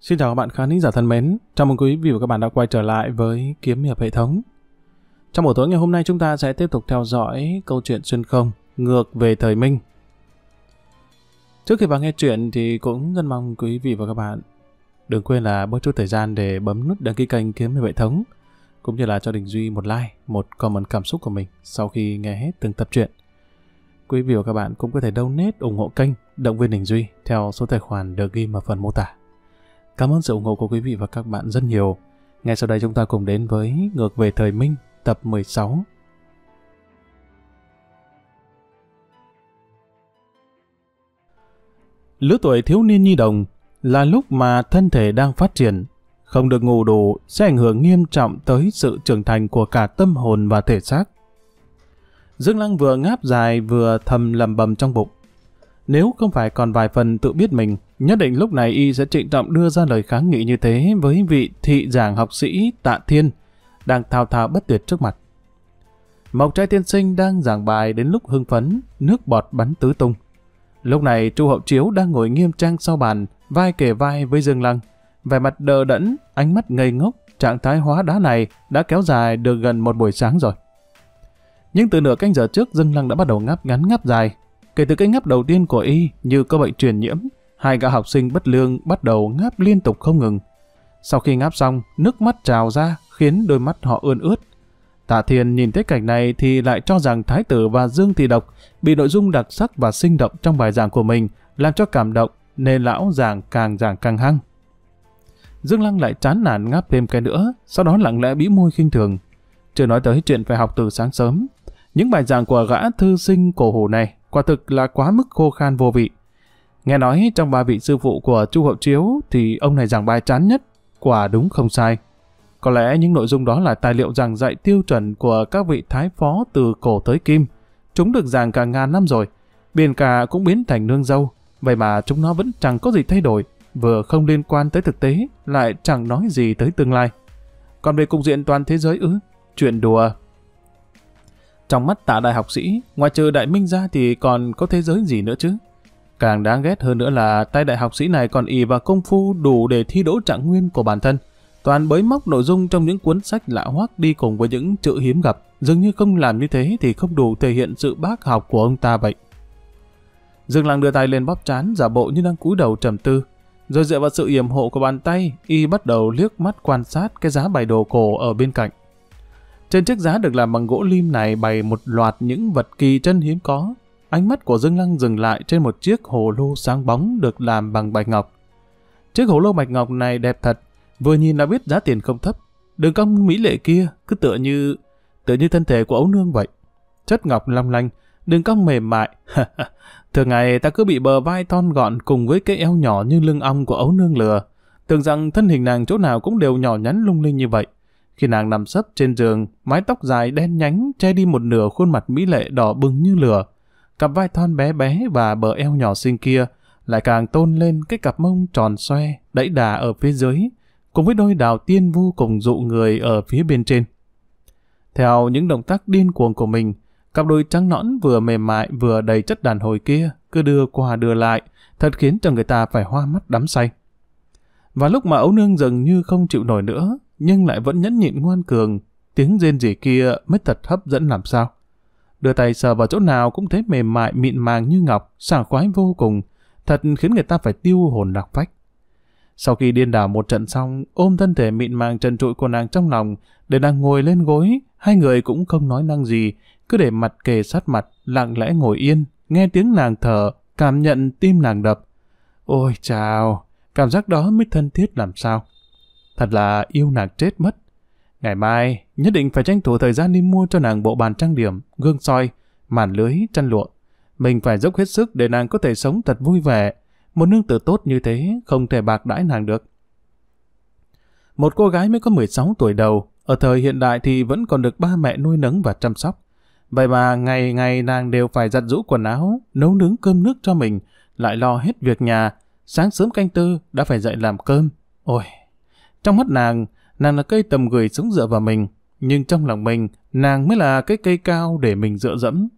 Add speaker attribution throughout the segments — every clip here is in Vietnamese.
Speaker 1: Xin chào các bạn khán thính giả thân mến, chào mừng quý vị và các bạn đã quay trở lại với Kiếm Hiệp Hệ Thống. Trong buổi tối ngày hôm nay chúng ta sẽ tiếp tục theo dõi câu chuyện xuyên không ngược về thời Minh. Trước khi vào nghe chuyện thì cũng rất mong quý vị và các bạn đừng quên là bớt chút thời gian để bấm nút đăng ký kênh Kiếm Hiệp Hệ Thống cũng như là cho Đình Duy một like, một comment cảm xúc của mình sau khi nghe hết từng tập truyện. Quý vị và các bạn cũng có thể donate ủng hộ kênh động viên Đình Duy theo số tài khoản được ghi ở phần mô tả. Cảm ơn sự ủng hộ của quý vị và các bạn rất nhiều. Ngay sau đây chúng ta cùng đến với Ngược về thời Minh tập 16. Lứa tuổi thiếu niên nhi đồng là lúc mà thân thể đang phát triển, không được ngủ đủ sẽ ảnh hưởng nghiêm trọng tới sự trưởng thành của cả tâm hồn và thể xác. Dương Lăng vừa ngáp dài vừa thầm lầm bầm trong bụng. Nếu không phải còn vài phần tự biết mình, Nhất định lúc này y sẽ trịnh trọng đưa ra lời kháng nghị như thế với vị thị giảng học sĩ Tạ Thiên, đang thao thao bất tuyệt trước mặt. Mộc trai tiên sinh đang giảng bài đến lúc hưng phấn, nước bọt bắn tứ tung. Lúc này Chu Hậu Chiếu đang ngồi nghiêm trang sau bàn, vai kề vai với Dương Lăng. Vẻ mặt đờ đẫn, ánh mắt ngây ngốc, trạng thái hóa đá này đã kéo dài được gần một buổi sáng rồi. Nhưng từ nửa canh giờ trước Dương Lăng đã bắt đầu ngáp ngắn ngáp dài. Kể từ cái ngáp đầu tiên của y như có bệnh truyền nhiễm, hai gã học sinh bất lương bắt đầu ngáp liên tục không ngừng. Sau khi ngáp xong, nước mắt trào ra khiến đôi mắt họ ươn ướt. Tạ Thiên nhìn thấy cảnh này thì lại cho rằng Thái tử và Dương Thị Độc bị nội dung đặc sắc và sinh động trong bài giảng của mình làm cho cảm động nên lão giảng càng giảng càng hăng. Dương Lăng lại chán nản ngáp thêm cái nữa, sau đó lặng lẽ bĩ môi khinh thường. Chưa nói tới chuyện phải học từ sáng sớm. Những bài giảng của gã thư sinh cổ hủ này quả thực là quá mức khô khan vô vị. Nghe nói trong ba vị sư phụ của Chu Hậu Chiếu thì ông này giảng bài chán nhất, quả đúng không sai. Có lẽ những nội dung đó là tài liệu giảng dạy tiêu chuẩn của các vị thái phó từ cổ tới kim. Chúng được giảng cả ngàn năm rồi, biển cả cũng biến thành nương dâu, vậy mà chúng nó vẫn chẳng có gì thay đổi, vừa không liên quan tới thực tế, lại chẳng nói gì tới tương lai. Còn về cục diện toàn thế giới ư, chuyện đùa. Trong mắt tạ đại học sĩ, ngoài trừ đại minh ra thì còn có thế giới gì nữa chứ? Càng đáng ghét hơn nữa là tay đại học sĩ này còn ì vào công phu đủ để thi đỗ trạng nguyên của bản thân. Toàn bới móc nội dung trong những cuốn sách lạ hoắc đi cùng với những chữ hiếm gặp. Dường như không làm như thế thì không đủ thể hiện sự bác học của ông ta vậy. Dương Lăng đưa tay lên bóp chán giả bộ như đang cúi đầu trầm tư. Rồi dựa vào sự yểm hộ của bàn tay, y bắt đầu liếc mắt quan sát cái giá bài đồ cổ ở bên cạnh. Trên chiếc giá được làm bằng gỗ lim này bày một loạt những vật kỳ chân hiếm có, Ánh mắt của Dương Lăng dừng lại trên một chiếc hồ lô sáng bóng được làm bằng bạch ngọc. Chiếc hồ lô bạch ngọc này đẹp thật, vừa nhìn đã biết giá tiền không thấp. Đường cong mỹ lệ kia cứ tựa như tựa như thân thể của ấu nương vậy. Chất ngọc long lanh, đường cong mềm mại. Thường ngày ta cứ bị bờ vai thon gọn cùng với cái eo nhỏ như lưng ong của ấu nương lừa. Tưởng rằng thân hình nàng chỗ nào cũng đều nhỏ nhắn lung linh như vậy. Khi nàng nằm sấp trên giường, mái tóc dài đen nhánh che đi một nửa khuôn mặt mỹ lệ đỏ bừng như lửa cặp vai thon bé bé và bờ eo nhỏ xinh kia lại càng tôn lên cái cặp mông tròn xoe, đẫy đà ở phía dưới, cùng với đôi đào tiên vô cùng dụ người ở phía bên trên. Theo những động tác điên cuồng của mình, cặp đôi trắng nõn vừa mềm mại vừa đầy chất đàn hồi kia cứ đưa qua đưa lại, thật khiến cho người ta phải hoa mắt đắm say. Và lúc mà ấu nương dường như không chịu nổi nữa, nhưng lại vẫn nhẫn nhịn ngoan cường, tiếng rên rỉ kia mới thật hấp dẫn làm sao. Đưa tay sờ vào chỗ nào cũng thấy mềm mại mịn màng như ngọc, sảng khoái vô cùng, thật khiến người ta phải tiêu hồn lạc phách. Sau khi điên đảo một trận xong, ôm thân thể mịn màng trần trụi của nàng trong lòng, để nàng ngồi lên gối, hai người cũng không nói năng gì, cứ để mặt kề sát mặt, lặng lẽ ngồi yên, nghe tiếng nàng thở, cảm nhận tim nàng đập. Ôi chào, cảm giác đó mới thân thiết làm sao. Thật là yêu nàng chết mất. Ngày mai, nhất định phải tranh thủ thời gian đi mua cho nàng bộ bàn trang điểm, gương soi, màn lưới, chăn lụa. Mình phải dốc hết sức để nàng có thể sống thật vui vẻ. Một nương tử tốt như thế không thể bạc đãi nàng được. Một cô gái mới có 16 tuổi đầu, ở thời hiện đại thì vẫn còn được ba mẹ nuôi nấng và chăm sóc. Vậy mà ngày ngày nàng đều phải giặt rũ quần áo, nấu nướng cơm nước cho mình, lại lo hết việc nhà. Sáng sớm canh tư đã phải dậy làm cơm. Ôi! Trong mắt nàng, nàng là cây tầm người sống dựa vào mình, nhưng trong lòng mình, nàng mới là cái cây cao để mình dựa dẫm.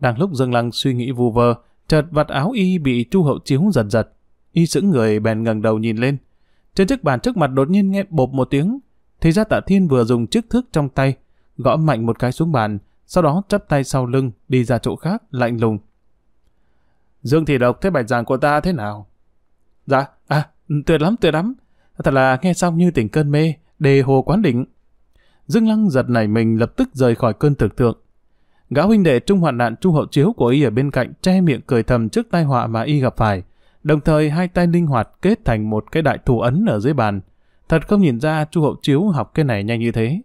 Speaker 1: Đang lúc Dương Lăng suy nghĩ vu vơ, chợt vạt áo y bị Chu Hậu Chiếu giật giật. Y sững người bèn ngẩng đầu nhìn lên. Trên chiếc bàn trước mặt đột nhiên nghe bộp một tiếng. Thì ra Tạ Thiên vừa dùng chiếc thước trong tay, gõ mạnh một cái xuống bàn, sau đó chắp tay sau lưng, đi ra chỗ khác, lạnh lùng. Dương Thì Độc thế bạch giảng của ta thế nào? Dạ, à, tuyệt lắm, tuyệt lắm. Thật là nghe xong như tỉnh cơn mê, đề hồ quán đỉnh. Dương Lăng giật nảy mình lập tức rời khỏi cơn tưởng tượng. Gã huynh đệ trung hoạn nạn trung hậu chiếu của y ở bên cạnh che miệng cười thầm trước tai họa mà y gặp phải, đồng thời hai tay linh hoạt kết thành một cái đại thủ ấn ở dưới bàn. Thật không nhìn ra chu hậu chiếu học cái này nhanh như thế.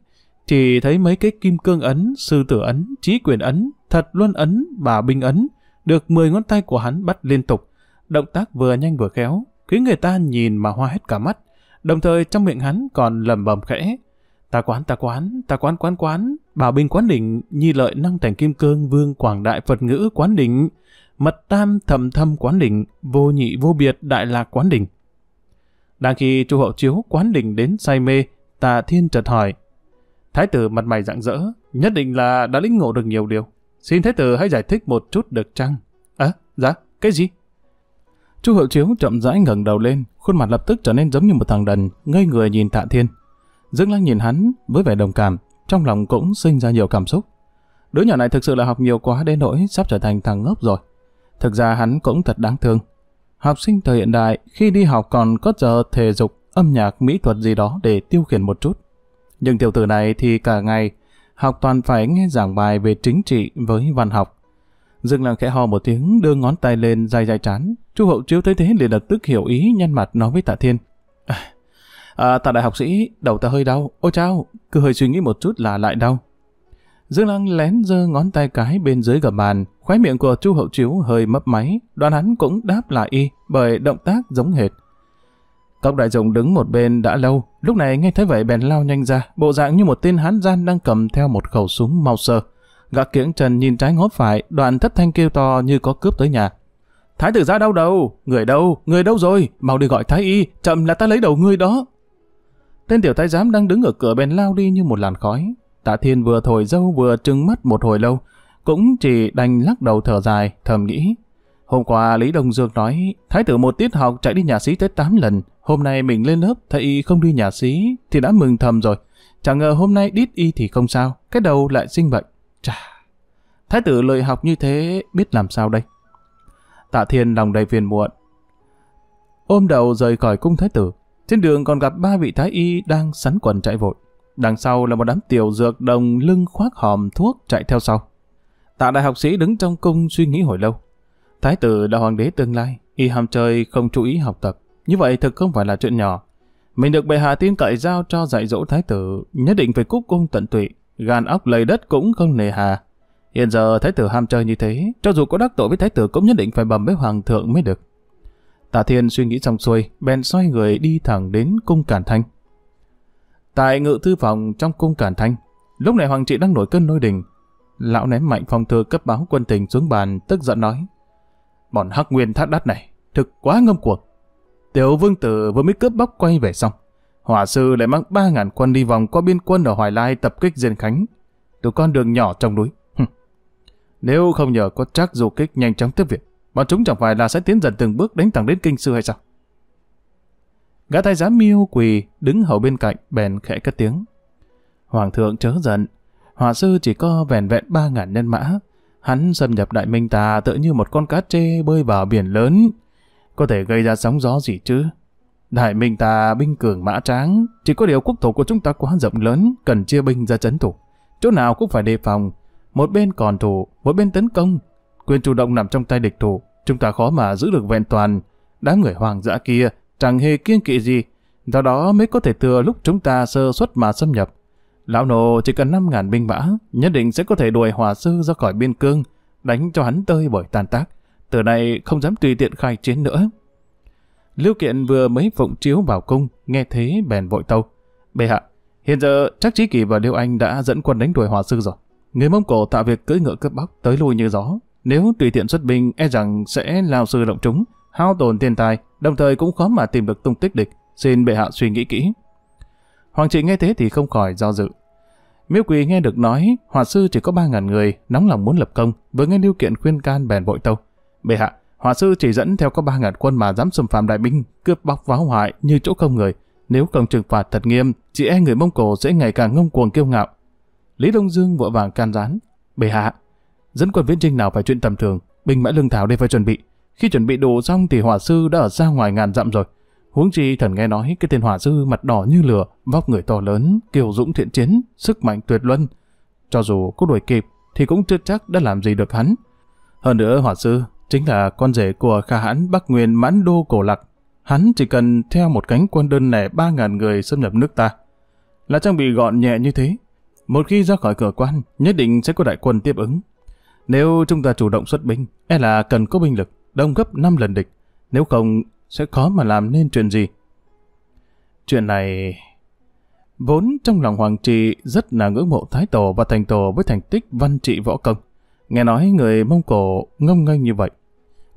Speaker 1: Chỉ thấy mấy cái kim cương ấn, sư tử ấn, trí quyền ấn, thật luân ấn và binh ấn, được 10 ngón tay của hắn bắt liên tục. Động tác vừa nhanh vừa khéo, khiến người ta nhìn mà hoa hết cả mắt đồng thời trong miệng hắn còn lẩm bẩm khẽ. Ta quán, ta quán, ta quán quán quán, bảo binh quán đỉnh, nhi lợi năng thành kim cương vương quảng đại Phật ngữ quán đỉnh, mật tam thầm thâm quán đỉnh, vô nhị vô biệt đại lạc quán đỉnh. Đang khi chu hậu chiếu quán đỉnh đến say mê, tà thiên chợt hỏi. Thái tử mặt mày rạng rỡ, nhất định là đã lĩnh ngộ được nhiều điều. Xin thái tử hãy giải thích một chút được chăng? À, dạ, cái gì? Chu Hậu Chiếu chậm rãi ngẩng đầu lên, khuôn mặt lập tức trở nên giống như một thằng đần, ngây người nhìn Tạ Thiên. Dương Lăng nhìn hắn với vẻ đồng cảm, trong lòng cũng sinh ra nhiều cảm xúc. Đứa nhỏ này thực sự là học nhiều quá đến nỗi sắp trở thành thằng ngốc rồi. Thực ra hắn cũng thật đáng thương. Học sinh thời hiện đại khi đi học còn có giờ thể dục, âm nhạc, mỹ thuật gì đó để tiêu khiển một chút. Nhưng tiểu tử này thì cả ngày học toàn phải nghe giảng bài về chính trị với văn học. Dương Lăng khẽ ho một tiếng, đưa ngón tay lên dài dài chán. Chu Hậu Chiếu thấy thế liền lập tức hiểu ý, nhăn mặt nói với Tạ Thiên. À, à, tạ đại học sĩ, đầu ta hơi đau. Ôi chao, cứ hơi suy nghĩ một chút là lại đau. Dương Lăng lén giơ ngón tay cái bên dưới gầm bàn, khóe miệng của Chu Hậu Chiếu hơi mấp máy, đoàn hắn cũng đáp lại y bởi động tác giống hệt. Cốc đại dụng đứng một bên đã lâu, lúc này nghe thấy vậy bèn lao nhanh ra, bộ dạng như một tên hán gian đang cầm theo một khẩu súng mau sơ. Gã kiếng trần nhìn trái ngó phải, đoạn thất thanh kêu to như có cướp tới nhà. Thái tử ra đau đầu, người đâu, người đâu rồi, mau đi gọi thái y, chậm là ta lấy đầu ngươi đó. Tên tiểu thái giám đang đứng ở cửa bèn lao đi như một làn khói. Tạ Thiên vừa thổi dâu vừa trừng mắt một hồi lâu, cũng chỉ đành lắc đầu thở dài, thầm nghĩ. Hôm qua Lý Đông dược nói, thái tử một tiết học chạy đi nhà sĩ tới 8 lần, hôm nay mình lên lớp, thái y không đi nhà sĩ thì đã mừng thầm rồi. Chẳng ngờ hôm nay đít y thì không sao, cái đầu lại sinh bệnh. Chà, thái tử lợi học như thế biết làm sao đây? Tạ Thiên lòng đầy phiền muộn. Ôm đầu rời khỏi cung thái tử, trên đường còn gặp ba vị thái y đang sắn quần chạy vội. Đằng sau là một đám tiểu dược đồng lưng khoác hòm thuốc chạy theo sau. Tạ đại học sĩ đứng trong cung suy nghĩ hồi lâu. Thái tử là hoàng đế tương lai, y ham chơi không chú ý học tập. Như vậy thực không phải là chuyện nhỏ. Mình được bệ hạ tin cậy giao cho dạy dỗ thái tử, nhất định phải cúc cung tận tụy, gan óc lầy đất cũng không nề hà. Hiện giờ thái tử ham chơi như thế, cho dù có đắc tội với thái tử cũng nhất định phải bầm với hoàng thượng mới được. Tạ Thiên suy nghĩ xong xuôi, bèn xoay người đi thẳng đến cung Cản Thanh. Tại ngự thư phòng trong cung Cản Thanh, lúc này hoàng trị đang nổi cơn nôi đình. Lão ném mạnh phong thư cấp báo quân tình xuống bàn, tức giận nói. Bọn hắc nguyên thác đắt này, thực quá ngâm cuồng. Tiểu vương tử vừa mới cướp bóc quay về xong, Hỏa sư lại mang ba ngàn quân đi vòng qua biên quân ở Hoài Lai tập kích Diên Khánh, từ con đường nhỏ trong núi. Nếu không nhờ có Trác du kích nhanh chóng tiếp viện, bọn chúng chẳng phải là sẽ tiến dần từng bước đánh thẳng đến kinh sư hay sao? Gã thái giám miêu quỳ đứng hầu bên cạnh bèn khẽ cất tiếng. Hoàng thượng chớ giận, hỏa sư chỉ có vẻn vẹn ba ngàn nhân mã. Hắn xâm nhập đại minh ta tự như một con cá chê bơi vào biển lớn. Có thể gây ra sóng gió gì chứ? Đại Minh ta binh cường mã tráng, chỉ có điều quốc thổ của chúng ta quá rộng lớn, cần chia binh ra chấn thủ. Chỗ nào cũng phải đề phòng, một bên còn thủ, một bên tấn công. Quyền chủ động nằm trong tay địch thủ, chúng ta khó mà giữ được vẹn toàn. Đám người hoàng dã kia chẳng hề kiêng kỵ gì, do đó mới có thể thừa lúc chúng ta sơ suất mà xâm nhập. Lão nô chỉ cần 5.000 binh mã, nhất định sẽ có thể đuổi hòa sư ra khỏi biên cương, đánh cho hắn tơi bởi tàn tác. Từ nay không dám tùy tiện khai chiến nữa. Lưu Kiện vừa mới phụng chiếu vào cung, nghe thế bèn vội tâu. Bệ hạ, hiện giờ chắc Trí Kỳ và Liêu Anh đã dẫn quân đánh đuổi hòa sư rồi. Người Mông Cổ tạo việc cưỡi ngựa cướp bóc tới lui như gió. Nếu tùy tiện xuất binh e rằng sẽ lao sư động chúng, hao tổn tiền tài, đồng thời cũng khó mà tìm được tung tích địch. Xin bệ hạ suy nghĩ kỹ. Hoàng trị nghe thế thì không khỏi do dự. Miêu Quỳ nghe được nói, hòa sư chỉ có 3.000 người, nóng lòng muốn lập công, vừa nghe Lưu Kiện khuyên can bèn vội tâu. Bệ hạ, Hỏa sư chỉ dẫn theo có ba ngàn quân mà dám xâm phạm đại binh, cướp bóc phá hoại như chỗ không người. Nếu không trừng phạt thật nghiêm, chỉ e người Mông Cổ sẽ ngày càng ngông cuồng kiêu ngạo. Lý Đông Dương vội vàng can gián. Bệ hạ, dẫn quân viễn trinh nào phải chuyện tầm thường, binh mã lương thảo đây phải chuẩn bị. Khi chuẩn bị đồ xong thì hỏa sư đã ở xa ngoài ngàn dặm rồi. Huống chi thần nghe nói cái tên hỏa sư mặt đỏ như lửa, vóc người to lớn, kiều dũng thiện chiến, sức mạnh tuyệt luân. Cho dù có đuổi kịp thì cũng chưa chắc đã làm gì được hắn. Hơn nữa hỏa sư chính là con rể của kha hãn Bắc Nguyên mãn đô cổ lạc. Hắn chỉ cần theo một cánh quân đơn lẻ 3.000 người xâm nhập nước ta. Là trang bị gọn nhẹ như thế. Một khi ra khỏi cửa quan, nhất định sẽ có đại quân tiếp ứng. Nếu chúng ta chủ động xuất binh, e là cần có binh lực, đông gấp 5 lần địch. Nếu không, sẽ khó mà làm nên chuyện gì. Chuyện này... Vốn trong lòng Hoàng Trị rất là ngưỡng mộ Thái Tổ và Thành Tổ với thành tích văn trị võ công. Nghe nói người Mông Cổ ngông nghênh như vậy,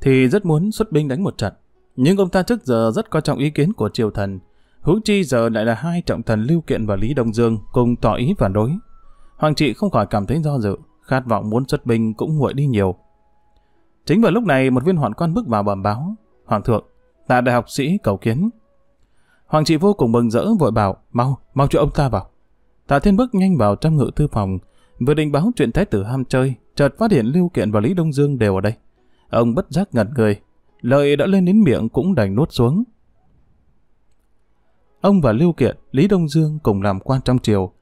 Speaker 1: thì rất muốn xuất binh đánh một trận. Nhưng ông ta trước giờ rất coi trọng ý kiến của triều thần. Hướng chi giờ lại là hai trọng thần Lưu Kiện và Lý Đông Dương cùng tỏ ý phản đối. Hoàng trị không khỏi cảm thấy do dự, khát vọng muốn xuất binh cũng nguội đi nhiều. Chính vào lúc này một viên hoạn quan bước vào bẩm báo, Hoàng thượng, tạ đại học sĩ cầu kiến. Hoàng trị vô cùng mừng rỡ vội bảo, mau, mau cho ông ta vào. Tạ Thiên bước nhanh vào trong ngự thư phòng, vừa định báo chuyện thái tử ham chơi, chợt phát hiện Lưu Kiện và Lý Đông Dương đều ở đây. Ông bất giác ngật người, lời đã lên đến miệng cũng đành nuốt xuống. Ông và Lưu Kiện, Lý Đông Dương cùng làm quan trong triều.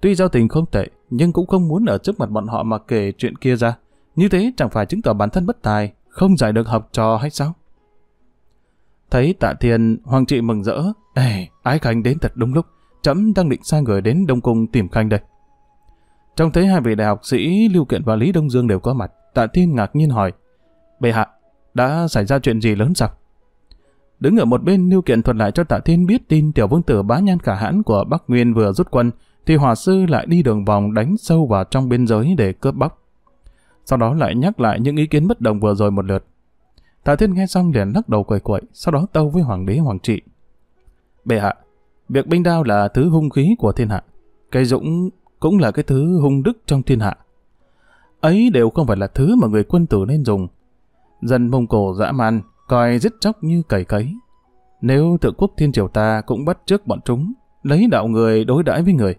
Speaker 1: Tuy giao tình không tệ, nhưng cũng không muốn ở trước mặt bọn họ mà kể chuyện kia ra. Như thế chẳng phải chứng tỏ bản thân bất tài, không giải được học trò hay sao? Thấy tạ thiên, hoàng trị mừng rỡ. Ê, ái khanh đến thật đúng lúc. Chấm đang định sai người đến Đông Cung tìm khanh đây. trong thấy hai vị đại học sĩ Lưu Kiện và Lý Đông Dương đều có mặt, tạ thiên ngạc nhiên hỏi. Bệ hạ, đã xảy ra chuyện gì lớn sao? Đứng ở một bên nêu kiện thuật lại cho Tạ Thiên biết tin tiểu vương tử bá nhan cả hãn của Bắc Nguyên vừa rút quân, thì hòa sư lại đi đường vòng đánh sâu vào trong biên giới để cướp bóc. Sau đó lại nhắc lại những ý kiến bất đồng vừa rồi một lượt. Tạ Thiên nghe xong liền lắc đầu quậy quậy, sau đó tâu với hoàng đế hoàng trị. Bệ hạ, việc binh đao là thứ hung khí của thiên hạ. Cây dũng cũng là cái thứ hung đức trong thiên hạ. Ấy đều không phải là thứ mà người quân tử nên dùng, Dân Mông Cổ dã man, coi giết chóc như cầy cấy. Nếu thượng quốc thiên triều ta cũng bắt trước bọn chúng, lấy đạo người đối đãi với người,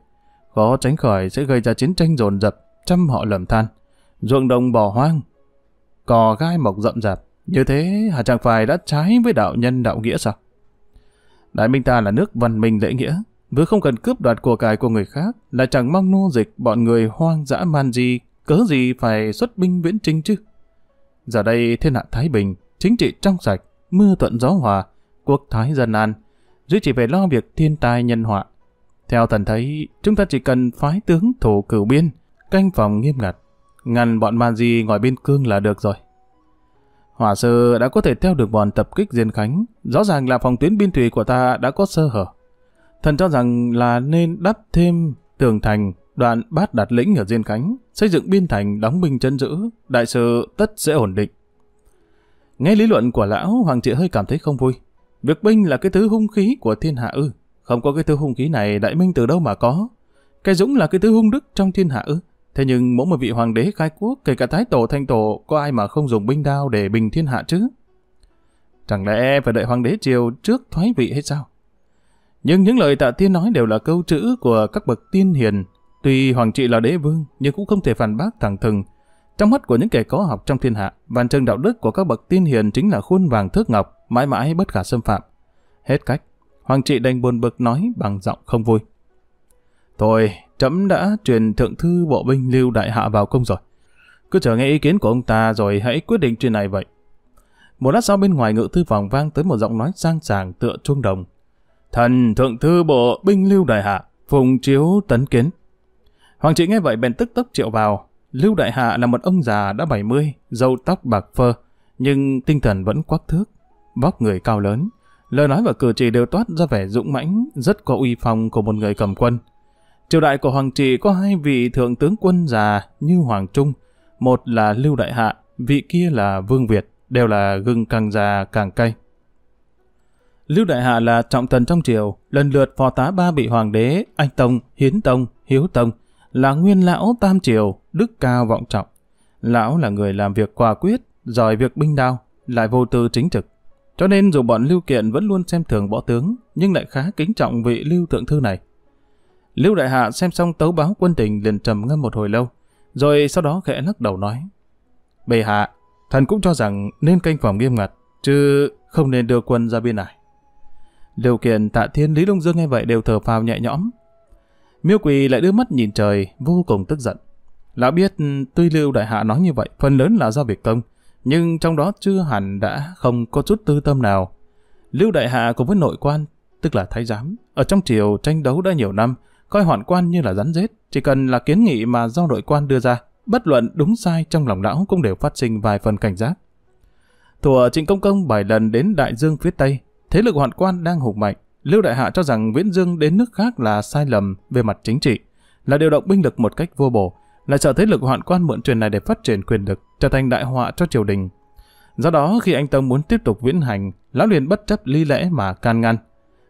Speaker 1: khó tránh khỏi sẽ gây ra chiến tranh dồn dập, trăm họ lầm than, ruộng đồng bỏ hoang, cò gai mọc rậm rạp, như thế Hà chẳng phải đã trái với đạo nhân đạo nghĩa sao? Đại Minh ta là nước văn minh lễ nghĩa, vừa không cần cướp đoạt của cải của người khác, lại chẳng mong nô dịch bọn người hoang dã man gì, cớ gì phải xuất binh viễn trinh chứ? Giờ đây thiên hạ Thái Bình, chính trị trong sạch, mưa thuận gió hòa, quốc thái dân an, duy chỉ về lo việc thiên tai nhân họa. Theo thần thấy, chúng ta chỉ cần phái tướng thủ cửu biên, canh phòng nghiêm ngặt, ngăn bọn man di ngoài biên cương là được rồi. Hỏa sư đã có thể theo được bọn tập kích Diên Khánh, rõ ràng là phòng tuyến biên thủy của ta đã có sơ hở. Thần cho rằng là nên đắp thêm tường thành Đoàn bát đặt lĩnh ở Diên Khánh, xây dựng biên thành đóng binh chân giữ, đại sự tất sẽ ổn định. Nghe lý luận của lão, Hoàng Trị hơi cảm thấy không vui. Việc binh là cái thứ hung khí của thiên hạ ư. Không có cái thứ hung khí này đại minh từ đâu mà có. Cái dũng là cái thứ hung đức trong thiên hạ ư. Thế nhưng mỗi một vị hoàng đế khai quốc, kể cả thái tổ thanh tổ, có ai mà không dùng binh đao để bình thiên hạ chứ? Chẳng lẽ phải đợi hoàng đế triều trước thoái vị hay sao? Nhưng những lời tạ tiên nói đều là câu chữ của các bậc tiên hiền, Tuy Hoàng Trị là đế vương, nhưng cũng không thể phản bác thẳng thừng. Trong mắt của những kẻ có học trong thiên hạ, vàn chân đạo đức của các bậc tiên hiền chính là khuôn vàng thước ngọc, mãi mãi bất khả xâm phạm. Hết cách, Hoàng Trị đành buồn bực nói bằng giọng không vui. Thôi, trẫm đã truyền thượng thư bộ binh lưu đại hạ vào công rồi. Cứ chờ nghe ý kiến của ông ta rồi hãy quyết định chuyện này vậy. Một lát sau bên ngoài ngự thư phòng vang tới một giọng nói sang sàng tựa chuông đồng. Thần thượng thư bộ binh lưu đại hạ, phùng chiếu tấn kiến. Hoàng trị nghe vậy bèn tức tốc triệu vào. Lưu Đại Hạ là một ông già đã 70, râu tóc bạc phơ, nhưng tinh thần vẫn quắc thước, vóc người cao lớn. Lời nói và cử chỉ đều toát ra vẻ dũng mãnh, rất có uy phong của một người cầm quân. Triều đại của Hoàng Trị có hai vị thượng tướng quân già như Hoàng Trung, một là Lưu Đại Hạ, vị kia là Vương Việt, đều là gừng càng già càng cay. Lưu Đại Hạ là trọng thần trong triều, lần lượt phò tá ba vị hoàng đế, Anh Tông, Hiến Tông, Hiếu Tông, là nguyên lão tam triều, đức cao vọng trọng. Lão là người làm việc quả quyết, giỏi việc binh đao, lại vô tư chính trực. Cho nên dù bọn Lưu Kiện vẫn luôn xem thường võ tướng, nhưng lại khá kính trọng vị Lưu Thượng Thư này. Lưu Đại Hạ xem xong tấu báo quân tình liền trầm ngâm một hồi lâu, rồi sau đó khẽ lắc đầu nói. Bệ hạ, thần cũng cho rằng nên canh phòng nghiêm ngặt, chứ không nên đưa quân ra biên ải. Điều kiện tạ thiên Lý Đông Dương nghe vậy đều thở phào nhẹ nhõm, Miêu quỳ lại đưa mắt nhìn trời, vô cùng tức giận. Lão biết tuy lưu đại hạ nói như vậy, phần lớn là do việc công, nhưng trong đó chưa hẳn đã không có chút tư tâm nào. Lưu đại hạ cùng với nội quan, tức là thái giám, ở trong triều tranh đấu đã nhiều năm, coi hoạn quan như là rắn rết, chỉ cần là kiến nghị mà do nội quan đưa ra, bất luận đúng sai trong lòng lão cũng đều phát sinh vài phần cảnh giác. Thủa Trịnh Công Công bảy lần đến Đại Dương phía Tây, thế lực hoạn quan đang hùng mạnh, Lưu Đại Hạ cho rằng Viễn Dương đến nước khác là sai lầm về mặt chính trị, là điều động binh lực một cách vô bổ, là sợ thế lực hoạn quan mượn truyền này để phát triển quyền lực, trở thành đại họa cho triều đình. Do đó, khi anh Tông muốn tiếp tục viễn hành, lão liền bất chấp lý lẽ mà can ngăn.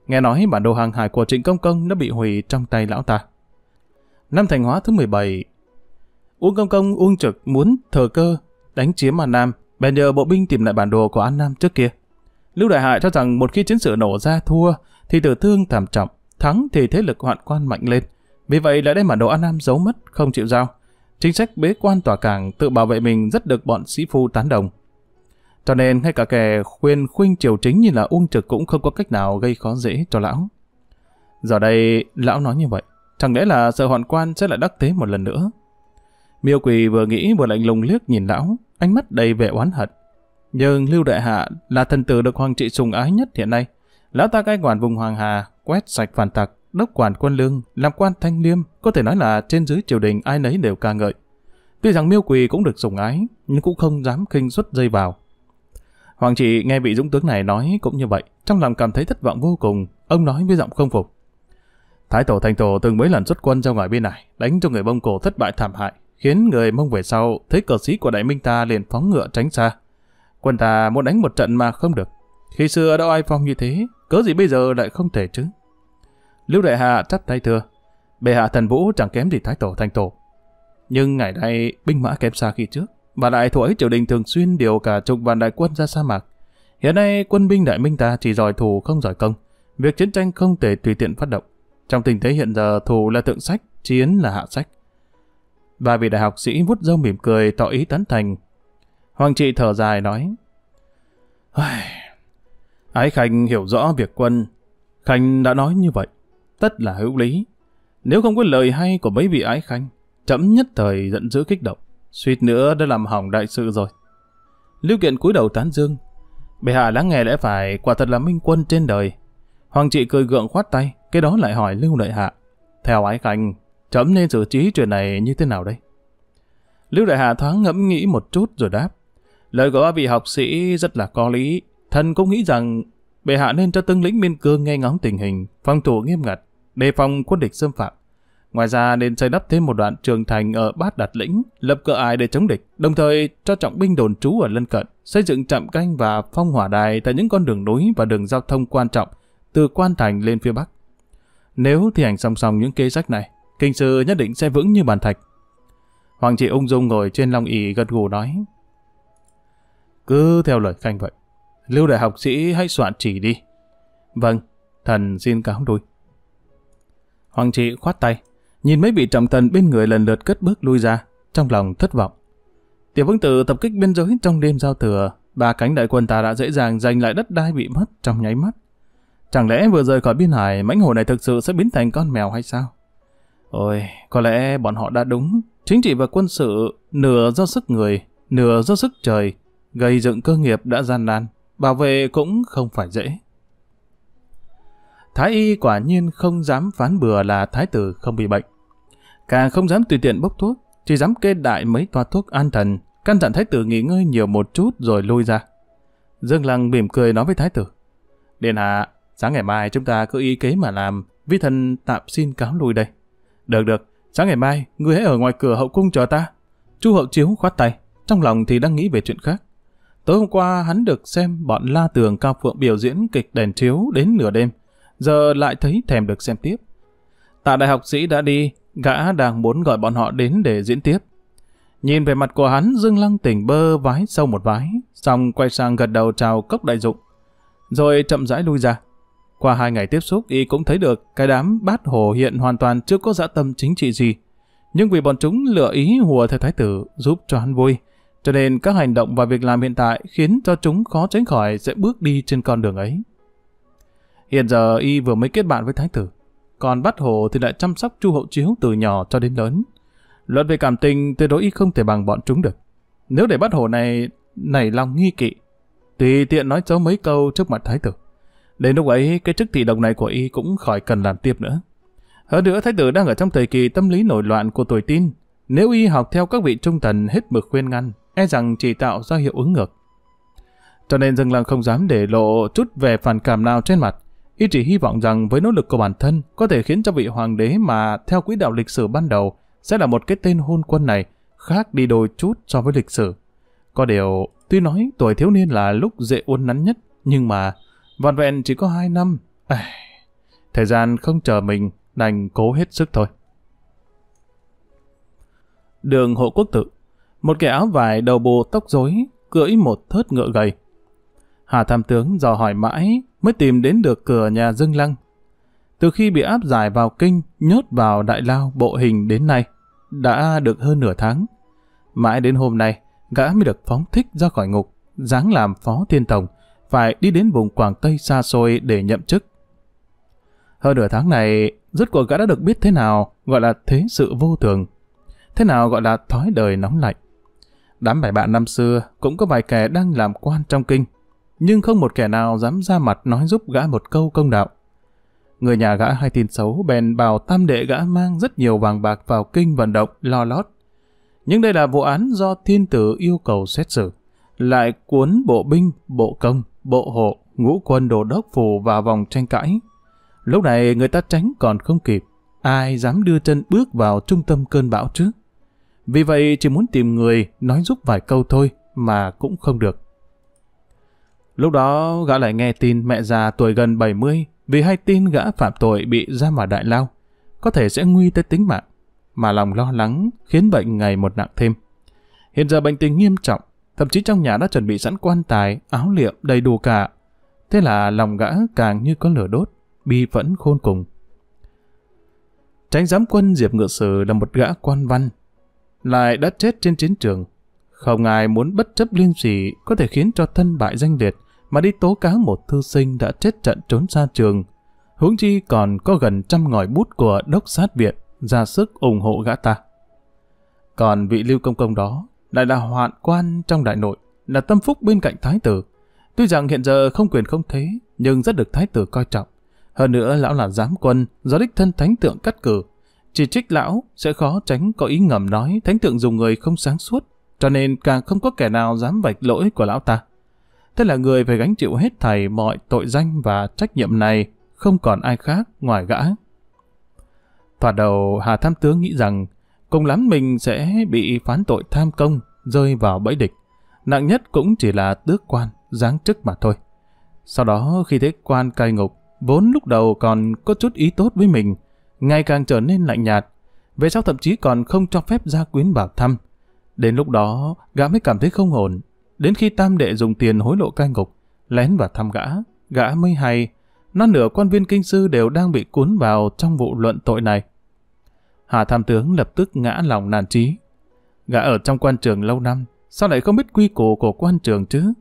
Speaker 1: Nghe nói bản đồ hàng hải của Trịnh Công Công đã bị hủy trong tay lão ta. Năm Thành Hóa thứ 17 Uông Công Công Uông Trực muốn thờ cơ đánh chiếm An Nam, bèn nhờ bộ binh tìm lại bản đồ của An Nam trước kia. Lưu Đại Hải cho rằng một khi chiến sự nổ ra thua, thì tử thương thảm trọng, thắng thì thế lực hoạn quan mạnh lên. Vì vậy lại đây mà đồ An Nam giấu mất, không chịu giao. Chính sách bế quan tỏa cảng tự bảo vệ mình rất được bọn sĩ phu tán đồng. Cho nên ngay cả kẻ khuyên khuynh triều chính như là Uông Trực cũng không có cách nào gây khó dễ cho lão. Giờ đây, lão nói như vậy, chẳng lẽ là sợ hoạn quan sẽ lại đắc thế một lần nữa. Miêu quỳ vừa nghĩ vừa lạnh lùng liếc nhìn lão, ánh mắt đầy vẻ oán hận. Nhưng Lưu Đại Hạ là thần tử được hoàng trị sùng ái nhất hiện nay, Lão ta cai quản vùng Hoàng Hà, quét sạch phản tặc, đốc quản quân lương, làm quan thanh liêm, có thể nói là trên dưới triều đình ai nấy đều ca ngợi. Tuy rằng miêu quỳ cũng được sủng ái, nhưng cũng không dám khinh xuất dây vào. Hoàng trị nghe vị dũng tướng này nói cũng như vậy, trong lòng cảm thấy thất vọng vô cùng, ông nói với giọng không phục. Thái tổ thành tổ từng mấy lần xuất quân ra ngoài bên này, đánh cho người Mông Cổ thất bại thảm hại, khiến người Mông về sau thấy cờ sĩ của đại minh ta liền phóng ngựa tránh xa. Quân ta muốn đánh một trận mà không được, khi xưa đã oai phong như thế, cớ gì bây giờ lại không thể chứ? Lưu Đại Hạ chắp tay thưa, bệ hạ thần vũ chẳng kém gì thái tổ thành tổ. Nhưng ngày nay binh mã kém xa khi trước, và lại thủ ấy triều đình thường xuyên điều cả chục vạn đại quân ra sa mạc. Hiện nay quân binh đại minh ta chỉ giỏi thù không giỏi công, việc chiến tranh không thể tùy tiện phát động. Trong tình thế hiện giờ thù là thượng sách, chiến là hạ sách. Ba vị đại học sĩ vút râu mỉm cười tỏ ý tán thành. Hoàng trị thở dài nói, Ái Khanh hiểu rõ việc quân. Khanh đã nói như vậy. Tất là hữu lý. Nếu không có lời hay của mấy vị ái khanh, chấm nhất thời giận dữ kích động. Suýt nữa đã làm hỏng đại sự rồi. Lưu Kiện cúi đầu tán dương. Bệ hạ lắng nghe lẽ phải quả thật là minh quân trên đời. Hoàng trị cười gượng khoát tay, cái đó lại hỏi Lưu Đại Hạ. Theo ái khanh, chấm nên xử trí chuyện này như thế nào đây? Lưu Đại Hạ thoáng ngẫm nghĩ một chút rồi đáp. Lời của ba vị học sĩ rất là có lý, Thần cũng nghĩ rằng bệ hạ nên cho tướng lĩnh biên cương nghe ngóng tình hình, phòng thủ nghiêm ngặt, đề phòng quân địch xâm phạm. Ngoài ra nên xây đắp thêm một đoạn trường thành ở Bát Đạt Lĩnh, lập cửa ải để chống địch, đồng thời cho trọng binh đồn trú ở lân cận, xây dựng trạm canh và phong hỏa đài tại những con đường núi và đường giao thông quan trọng từ Quan Thành lên phía Bắc. Nếu thi hành song song những kế sách này, kinh sư nhất định sẽ vững như bàn thạch. Hoàng trị ung dung ngồi trên long ỷ gật gù nói. Cứ theo lời khanh vậy. Lưu đại học sĩ hãy soạn chỉ đi. Vâng, thần xin cáo lui. Hoàng trị khoát tay, nhìn mấy vị trọng thần bên người lần lượt cất bước lui ra, trong lòng thất vọng. Tiểu vương tử tập kích biên giới trong đêm giao thừa, ba cánh đại quân ta đã dễ dàng giành lại đất đai bị mất trong nháy mắt. Chẳng lẽ vừa rời khỏi biên hải, mãnh hồ này thực sự sẽ biến thành con mèo hay sao? Ôi, có lẽ bọn họ đã đúng. Chính trị và quân sự, nửa do sức người, nửa do sức trời, gây dựng cơ nghiệp đã gian nan bảo vệ cũng không phải dễ. Thái y quả nhiên không dám phán bừa là thái tử không bị bệnh. Càng không dám tùy tiện bốc thuốc, chỉ dám kê đại mấy toa thuốc an thần, căn dặn thái tử nghỉ ngơi nhiều một chút rồi lui ra. Dương Lăng mỉm cười nói với thái tử. Điện hạ, sáng ngày mai chúng ta cứ y kế mà làm, vi thần tạm xin cáo lui đây. Được được, sáng ngày mai, ngươi hãy ở ngoài cửa hậu cung chờ ta. Chu hậu chiếu khoát tay, trong lòng thì đang nghĩ về chuyện khác. Tối hôm qua hắn được xem bọn La Tường Cao Phượng biểu diễn kịch đèn chiếu đến nửa đêm, giờ lại thấy thèm được xem tiếp. Tạ đại học sĩ đã đi, gã đang muốn gọi bọn họ đến để diễn tiếp. Nhìn về mặt của hắn, Dương Lăng tỉnh bơ vái sâu một vái, xong quay sang gật đầu chào cốc đại dụng, rồi chậm rãi lui ra. Qua hai ngày tiếp xúc, y cũng thấy được cái đám bát hồ hiện hoàn toàn chưa có dã tâm chính trị gì. Nhưng vì bọn chúng lựa ý hùa theo thái tử giúp cho hắn vui, cho nên các hành động và việc làm hiện tại khiến cho chúng khó tránh khỏi sẽ bước đi trên con đường ấy. Hiện giờ y vừa mới kết bạn với thái tử, còn bắt hồ thì lại chăm sóc chu hậu chiếu từ nhỏ cho đến lớn. Luận về cảm tình tuyệt đối y không thể bằng bọn chúng được. Nếu để bắt hồ này nảy lòng nghi kỵ, tùy tiện nói xấu mấy câu trước mặt thái tử. Đến lúc ấy, cái chức thị độc này của y cũng khỏi cần làm tiếp nữa. Hơn nữa, thái tử đang ở trong thời kỳ tâm lý nổi loạn của tuổi tin. Nếu y học theo các vị trung thần hết mực khuyên ngăn, e rằng chỉ tạo ra hiệu ứng ngược. Cho nên Dương Lăng không dám để lộ chút về phản cảm nào trên mặt. Y chỉ hy vọng rằng với nỗ lực của bản thân có thể khiến cho vị hoàng đế mà theo quỹ đạo lịch sử ban đầu sẽ là một cái tên hôn quân này khác đi đôi chút so với lịch sử. Có điều, tuy nói tuổi thiếu niên là lúc dễ uốn nắn nhất, nhưng mà vạn vẹn chỉ có hai năm. À, thời gian không chờ mình, đành cố hết sức thôi. Đường hộ quốc tự một kẻ áo vải đầu bù tóc rối, cưỡi một thớt ngựa gầy. Hà tham tướng dò hỏi mãi mới tìm đến được cửa nhà Dương Lăng. Từ khi bị áp giải vào kinh, nhốt vào đại lao bộ hình đến nay, đã được hơn nửa tháng. Mãi đến hôm nay, gã mới được phóng thích ra khỏi ngục, dáng làm phó thiên tổng, phải đi đến vùng Quảng Tây xa xôi để nhậm chức. Hơn nửa tháng này, rốt cuộc gã đã được biết thế nào gọi là thế sự vô thường, thế nào gọi là thói đời nóng lạnh. Đám bài bạn năm xưa cũng có vài kẻ đang làm quan trong kinh, nhưng không một kẻ nào dám ra mặt nói giúp gã một câu công đạo. Người nhà gã hay tin xấu bèn bảo tam đệ gã mang rất nhiều vàng bạc vào kinh vận động lo lót. Nhưng đây là vụ án do thiên tử yêu cầu xét xử. Lại cuốn bộ binh, bộ công, bộ hộ, ngũ quân đồ đốc phù vào vòng tranh cãi. Lúc này người ta tránh còn không kịp. Ai dám đưa chân bước vào trung tâm cơn bão trước? Vì vậy chỉ muốn tìm người nói giúp vài câu thôi mà cũng không được. Lúc đó gã lại nghe tin mẹ già tuổi gần 70 vì hay tin gã phạm tội bị ra mà đại lao, có thể sẽ nguy tới tính mạng, mà lòng lo lắng khiến bệnh ngày một nặng thêm. Hiện giờ bệnh tình nghiêm trọng, thậm chí trong nhà đã chuẩn bị sẵn quan tài, áo liệm đầy đủ cả. Thế là lòng gã càng như có lửa đốt, bi vẫn khôn cùng. Tránh giám quân Diệp ngựa Sử là một gã quan văn, lại đã chết trên chiến trường. Không ai muốn bất chấp liên sỉ có thể khiến cho thân bại danh liệt mà đi tố cáo một thư sinh đã chết trận trốn xa trường. Huống chi còn có gần trăm ngòi bút của đốc sát viện ra sức ủng hộ gã ta. Còn vị lưu công công đó lại là hoạn quan trong đại nội, là tâm phúc bên cạnh thái tử. Tuy rằng hiện giờ không quyền không thế, nhưng rất được thái tử coi trọng. Hơn nữa lão là giám quân, do đích thân thánh tượng cắt cử, chỉ trích lão sẽ khó tránh có ý ngầm nói thánh thượng dùng người không sáng suốt, cho nên càng không có kẻ nào dám vạch lỗi của lão ta. Thế là người phải gánh chịu hết thảy mọi tội danh và trách nhiệm này, không còn ai khác ngoài gã. Thoạt đầu Hà Tham Tướng nghĩ rằng cùng lắm mình sẽ bị phán tội tham công, rơi vào bẫy địch. Nặng nhất cũng chỉ là tước quan, giáng chức mà thôi. Sau đó khi thấy quan cai ngục, vốn lúc đầu còn có chút ý tốt với mình, ngày càng trở nên lạnh nhạt. Về sau thậm chí còn không cho phép gia quyến vào thăm. Đến lúc đó, gã mới cảm thấy không ổn. Đến khi tam đệ dùng tiền hối lộ cai ngục, lén vào thăm gã, gã mới hay. Non nửa quan viên kinh sư đều đang bị cuốn vào trong vụ luận tội này. Hà tham tướng lập tức ngã lòng nản trí. Gã ở trong quan trường lâu năm, sao lại không biết quy củ của quan trường chứ?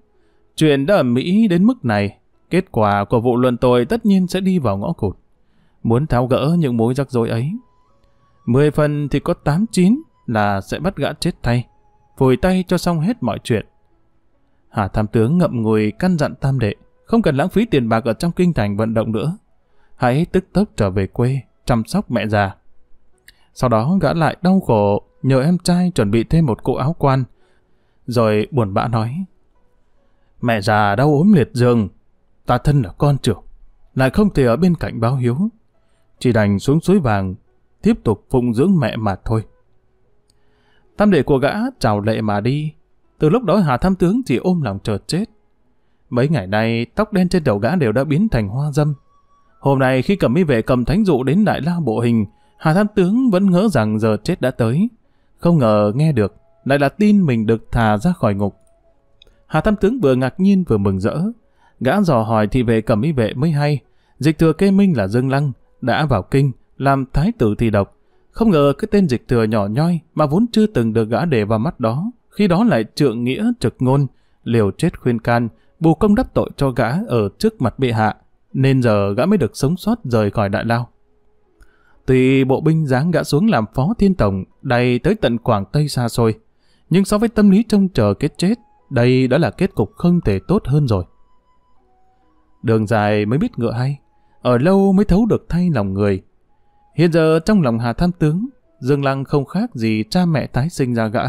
Speaker 1: Chuyện đã ở Mỹ đến mức này, kết quả của vụ luận tội tất nhiên sẽ đi vào ngõ cụt muốn tháo gỡ những mối rắc rối ấy. Mười phần thì có tám chín là sẽ bắt gã chết thay, phổi tay cho xong hết mọi chuyện. Hà tham tướng ngậm ngùi căn dặn tam đệ, không cần lãng phí tiền bạc ở trong kinh thành vận động nữa. Hãy tức tốc trở về quê, chăm sóc mẹ già. Sau đó gã lại đau khổ, nhờ em trai chuẩn bị thêm một cô áo quan. Rồi buồn bã nói, Mẹ già đau ốm liệt giường, ta thân là con trưởng, lại không thể ở bên cạnh báo hiếu chỉ đành xuống suối vàng, tiếp tục phụng dưỡng mẹ mà thôi. Tam đệ của gã chào lệ mà đi, từ lúc đó Hà Tham Tướng chỉ ôm lòng chờ chết. Mấy ngày nay, tóc đen trên đầu gã đều đã biến thành hoa dâm. Hôm nay khi cầm mi vệ cầm thánh dụ đến đại la bộ hình, Hà Tham Tướng vẫn ngỡ rằng giờ chết đã tới. Không ngờ nghe được, lại là tin mình được thả ra khỏi ngục. Hà Tham Tướng vừa ngạc nhiên vừa mừng rỡ. Gã dò hỏi thì về cầm y vệ mới hay. Dịch thừa kê minh là Dương Lăng, đã vào kinh, làm thái tử thì độc. Không ngờ cái tên dịch thừa nhỏ nhoi mà vốn chưa từng được gã để vào mắt đó, khi đó lại trượng nghĩa trực ngôn, liều chết khuyên can, bù công đắp tội cho gã ở trước mặt bệ hạ, nên giờ gã mới được sống sót rời khỏi đại lao. Tuy bộ binh giáng gã xuống làm phó thiên tổng, đầy tới tận Quảng Tây xa xôi, nhưng so với tâm lý trông chờ kết chết, đây đã là kết cục không thể tốt hơn rồi. Đường dài mới biết ngựa hay, ở lâu mới thấu được thay lòng người. Hiện giờ trong lòng Hà Tham Tướng, Dương Lăng không khác gì cha mẹ tái sinh ra gã.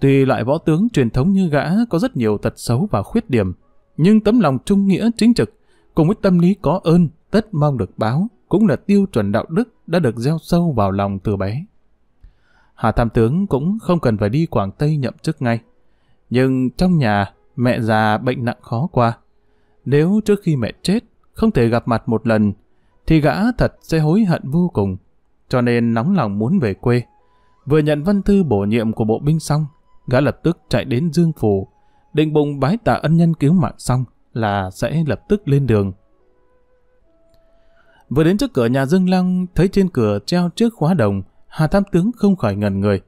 Speaker 1: Tuy loại võ tướng truyền thống như gã có rất nhiều tật xấu và khuyết điểm, nhưng tấm lòng trung nghĩa chính trực cùng với tâm lý có ơn tất mong được báo cũng là tiêu chuẩn đạo đức đã được gieo sâu vào lòng từ bé. Hà Tham Tướng cũng không cần phải đi Quảng Tây nhậm chức ngay. Nhưng trong nhà, mẹ già bệnh nặng khó qua. Nếu trước khi mẹ chết, không thể gặp mặt một lần, thì gã thật sẽ hối hận vô cùng, cho nên nóng lòng muốn về quê. Vừa nhận văn thư bổ nhiệm của bộ binh xong, gã lập tức chạy đến Dương Phủ, định bụng bái tạ ân nhân cứu mạng xong là sẽ lập tức lên đường. Vừa đến trước cửa nhà Dương Lăng, thấy trên cửa treo chiếc khóa đồng, Hà tham Tướng không khỏi ngần người.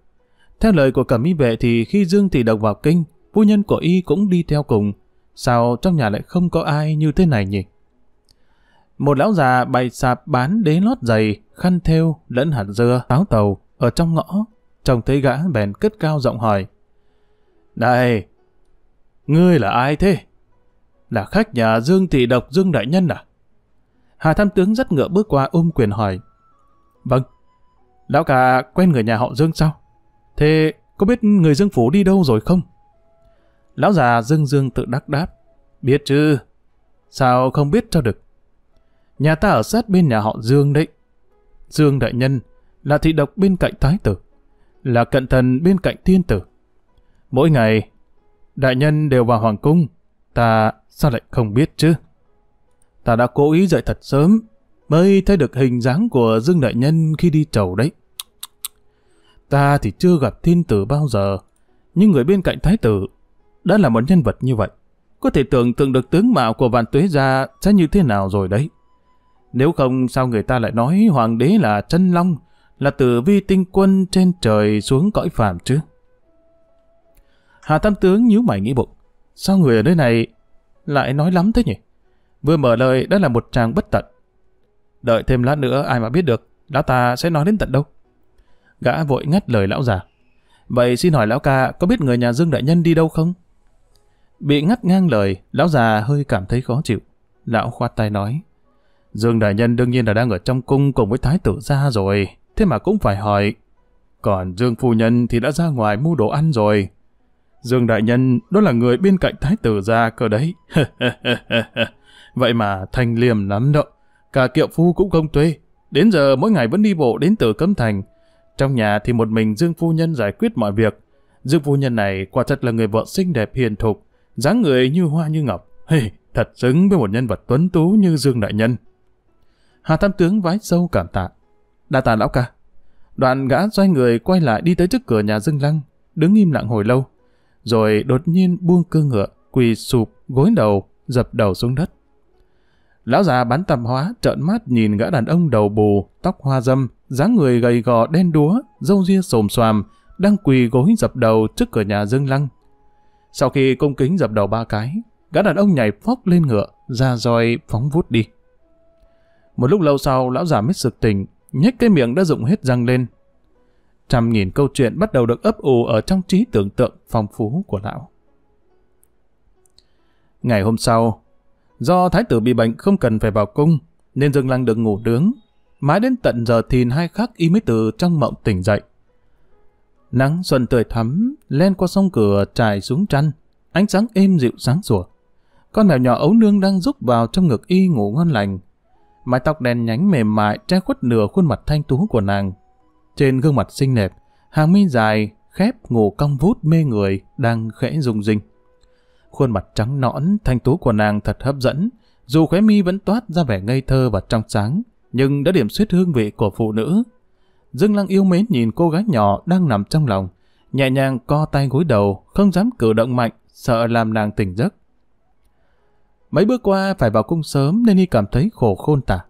Speaker 1: Theo lời của cả y vệ thì khi Dương Thị Độc vào kinh, phu nhân của y cũng đi theo cùng. Sao trong nhà lại không có ai như thế này nhỉ? Một lão già bày sạp bán đế lót giày, khăn thêu, lẫn hạt dưa, táo tàu, ở trong ngõ. Trông thấy gã bèn cất cao giọng hỏi. Này, ngươi là ai thế? Là khách nhà Dương Thị Độc Dương Đại Nhân à? Hà Tham Tướng rất ngựa bước qua ôm quyền hỏi. Vâng, lão cả quen người nhà họ Dương sao? Thế có biết người Dương Phủ đi đâu rồi không? Lão già Dương Dương tự đắc đáp. Biết chứ, sao không biết cho được? Nhà ta ở sát bên nhà họ Dương đấy. Dương đại nhân là thị độc bên cạnh thái tử, là cận thần bên cạnh thiên tử. Mỗi ngày, đại nhân đều vào hoàng cung, ta sao lại không biết chứ? Ta đã cố ý dậy thật sớm, mới thấy được hình dáng của Dương đại nhân khi đi trầu đấy. Ta thì chưa gặp thiên tử bao giờ, nhưng người bên cạnh thái tử đã là một nhân vật như vậy. Có thể tưởng tượng được tướng mạo của vạn tuế gia sẽ như thế nào rồi đấy. Nếu không sao người ta lại nói hoàng đế là chân long, là tử vi tinh quân trên trời xuống cõi phàm chứ? Hà Tam Tướng nhíu mày nghĩ bụng, sao người ở nơi này lại nói lắm thế nhỉ? Vừa mở lời đã là một tràng bất tận. Đợi thêm lát nữa ai mà biết được, lão ta sẽ nói đến tận đâu? Gã vội ngắt lời lão già. Vậy xin hỏi lão ca có biết người nhà Dương Đại Nhân đi đâu không? Bị ngắt ngang lời, lão già hơi cảm thấy khó chịu. Lão khoát tay nói. Dương Đại Nhân đương nhiên là đang ở trong cung cùng với Thái tử gia rồi, thế mà cũng phải hỏi. Còn Dương Phu Nhân thì đã ra ngoài mua đồ ăn rồi. Dương Đại Nhân đó là người bên cạnh Thái tử gia cơ đấy. Vậy mà thanh liềm lắm đó. Cả kiệu phu cũng không thuê. Đến giờ mỗi ngày vẫn đi bộ đến từ Cấm Thành. Trong nhà thì một mình Dương Phu Nhân giải quyết mọi việc. Dương Phu Nhân này quả thật là người vợ xinh đẹp hiền thục, dáng người như hoa như ngọc. Hey, thật xứng với một nhân vật tuấn tú như Dương Đại Nhân. Hà Tam Tướng vái sâu cảm tạ. Đa tạ lão ca. Đoạn gã xoay người quay lại đi tới trước cửa nhà Dương Lăng, đứng im lặng hồi lâu. Rồi đột nhiên buông cơ ngựa, quỳ sụp, gối đầu, dập đầu xuống đất. Lão già bán tầm hóa trợn mắt nhìn gã đàn ông đầu bù, tóc hoa dâm, dáng người gầy gò đen đúa, râu ria xồm xoàm, đang quỳ gối dập đầu trước cửa nhà Dương Lăng. Sau khi công kính dập đầu ba cái, gã đàn ông nhảy phóc lên ngựa, ra roi phóng vút đi. Một lúc lâu sau, lão già mít sực tỉnh, nhếch cái miệng đã rụng hết răng lên. Trăm nghìn câu chuyện bắt đầu được ấp ủ ở trong trí tưởng tượng phong phú của lão. Ngày hôm sau, do thái tử bị bệnh không cần phải vào cung, nên Dương Lăng được ngủ nướng. Mãi đến tận giờ thìn hai khắc y mới từ trong mộng tỉnh dậy. Nắng xuân tươi thắm, len qua sông cửa trải xuống chăn, ánh sáng êm dịu sáng sủa. Con mèo nhỏ ấu nương đang rúc vào trong ngực y ngủ ngon lành, mái tóc đen nhánh mềm mại che khuất nửa khuôn mặt thanh tú của nàng. Trên gương mặt xinh đẹp, hàng mi dài, khép ngủ cong vút mê người, đang khẽ rung rinh. Khuôn mặt trắng nõn, thanh tú của nàng thật hấp dẫn, dù khóe mi vẫn toát ra vẻ ngây thơ và trong sáng, nhưng đã điểm xuyết hương vị của phụ nữ. Dương Lăng yêu mến nhìn cô gái nhỏ đang nằm trong lòng, nhẹ nhàng co tay gối đầu, không dám cử động mạnh, sợ làm nàng tỉnh giấc. Mấy bữa qua phải vào cung sớm nên Hy cảm thấy khổ khôn tả.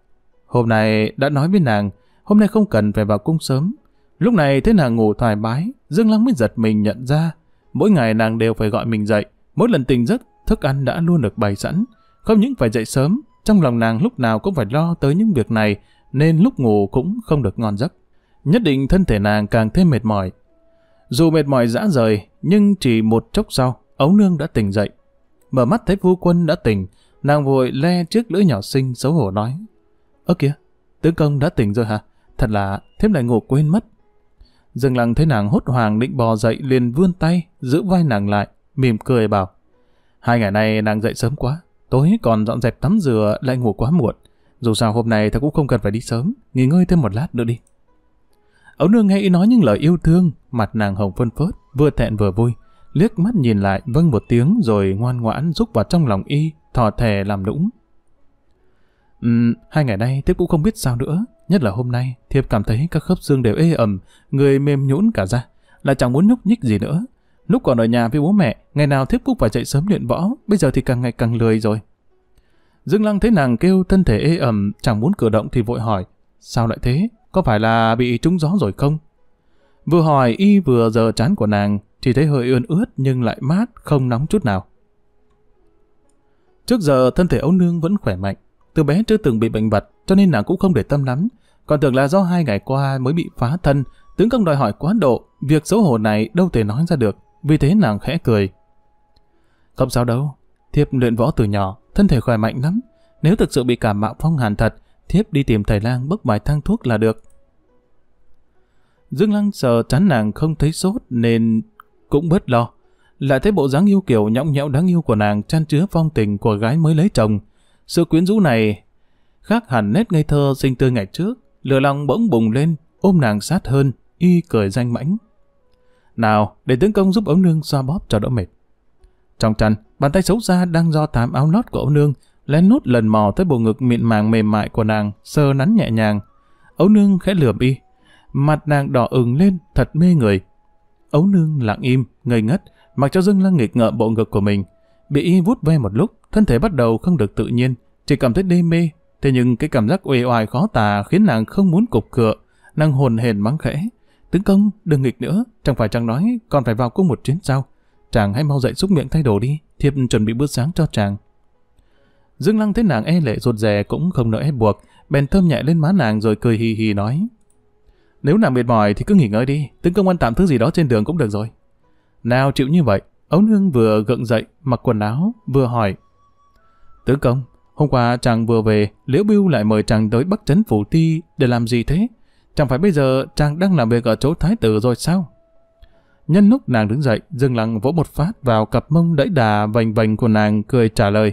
Speaker 1: Hôm nay đã nói với nàng, hôm nay không cần phải vào cung sớm. Lúc này thấy nàng ngủ thoải mái, Dương Lăng mới giật mình nhận ra. Mỗi ngày nàng đều phải gọi mình dậy, mỗi lần tỉnh giấc, thức ăn đã luôn được bày sẵn. Không những phải dậy sớm, trong lòng nàng lúc nào cũng phải lo tới những việc này, nên lúc ngủ cũng không được ngon giấc. Nhất định thân thể nàng càng thêm mệt mỏi. Dù mệt mỏi dã rời, nhưng chỉ một chốc sau, ấu nương đã tỉnh dậy. Mở mắt thấy phu quân đã tỉnh, nàng vội le trước lưỡi nhỏ xinh xấu hổ nói. Ơ kìa, tướng công đã tỉnh rồi hả? Thật là thêm lại ngủ quên mất. dừng lặng thấy nàng hốt hoàng định bò dậy liền vươn tay, giữ vai nàng lại, mỉm cười bảo. Hai ngày nay nàng dậy sớm quá, tối còn dọn dẹp tắm rửa lại ngủ quá muộn. Dù sao hôm nay ta cũng không cần phải đi sớm, nghỉ ngơi thêm một lát nữa đi. Ấu nương nghe ý nói những lời yêu thương, mặt nàng hồng phân phớt, vừa thẹn vừa vui liếc mắt nhìn lại vâng một tiếng rồi ngoan ngoãn rúc vào trong lòng y, thò thè làm nũng. Ừm, hai ngày nay tiếp cũng không biết sao nữa, nhất là hôm nay, thiệp cảm thấy các khớp xương đều ê ẩm, người mềm nhũn cả ra, là chẳng muốn nhúc nhích gì nữa. Lúc còn ở nhà với bố mẹ, ngày nào thiếp cũng phải chạy sớm luyện võ, bây giờ thì càng ngày càng lười rồi. Dương Lăng thấy nàng kêu thân thể ê ẩm, chẳng muốn cử động thì vội hỏi, sao lại thế, có phải là bị trúng gió rồi không? Vừa hỏi y vừa giờ chán của nàng, chỉ thấy hơi ươn ướt nhưng lại mát, không nóng chút nào. Trước giờ thân thể ấu nương vẫn khỏe mạnh, từ bé chưa từng bị bệnh vặt cho nên nàng cũng không để tâm lắm. Còn tưởng là do hai ngày qua mới bị phá thân, tướng công đòi hỏi quá độ, việc xấu hổ này đâu thể nói ra được, vì thế nàng khẽ cười. Không sao đâu, thiếp luyện võ từ nhỏ, thân thể khỏe mạnh lắm. Nếu thực sự bị cảm mạo phong hàn thật, thiếp đi tìm thầy lang bốc bài thang thuốc là được. Dương Lăng sợ chán nàng không thấy sốt nên cũng bớt lo. Lại thấy bộ dáng yêu kiểu nhõng nhẽo đáng yêu của nàng chan chứa phong tình của gái mới lấy chồng. Sự quyến rũ này khác hẳn nét ngây thơ sinh tươi ngày trước, lửa lòng bỗng bùng lên, ôm nàng sát hơn, y cười danh mãnh. Nào, để tướng công giúp ấu nương xoa bóp cho đỡ mệt. Trong chăn, bàn tay xấu xa đang do tám áo lót của ấu nương, lén nút lần mò tới bộ ngực mịn màng mềm mại của nàng, sơ nắn nhẹ nhàng. Ấu nương khẽ lườm y, mặt nàng đỏ ửng lên, thật mê người. Ấu nương lặng im, ngây ngất, mặc cho Dương Lăng nghịch ngợm bộ ngực của mình. Bị y vút ve một lúc, thân thể bắt đầu không được tự nhiên, chỉ cảm thấy đê mê. Thế nhưng cái cảm giác uể oải khó tả khiến nàng không muốn cục cửa nàng hồn hền mắng khẽ. Tướng công, đừng nghịch nữa, chẳng phải chàng nói còn phải vào cung một chuyến sao. Chàng hãy mau dậy xúc miệng thay đồ đi, thiệp chuẩn bị bữa sáng cho chàng. Dương Lăng thấy nàng e lệ rụt rè cũng không nỡ ép buộc, bèn thơm nhẹ lên má nàng rồi cười hì hì nói. Nếu nào mệt mỏi thì cứ nghỉ ngơi đi, tướng công ăn tạm thứ gì đó trên đường cũng được rồi. Nào chịu như vậy, ấu nương vừa gượng dậy, mặc quần áo, vừa hỏi. Tướng công, hôm qua chàng vừa về, Liễu Bưu lại mời chàng tới Bắc Trấn Phủ Ti để làm gì thế? Chẳng phải bây giờ chàng đang làm việc ở chỗ thái tử rồi sao? Nhân lúc nàng đứng dậy, dừng lặng vỗ một phát vào cặp mông đẫy đà vành vành của nàng cười trả lời.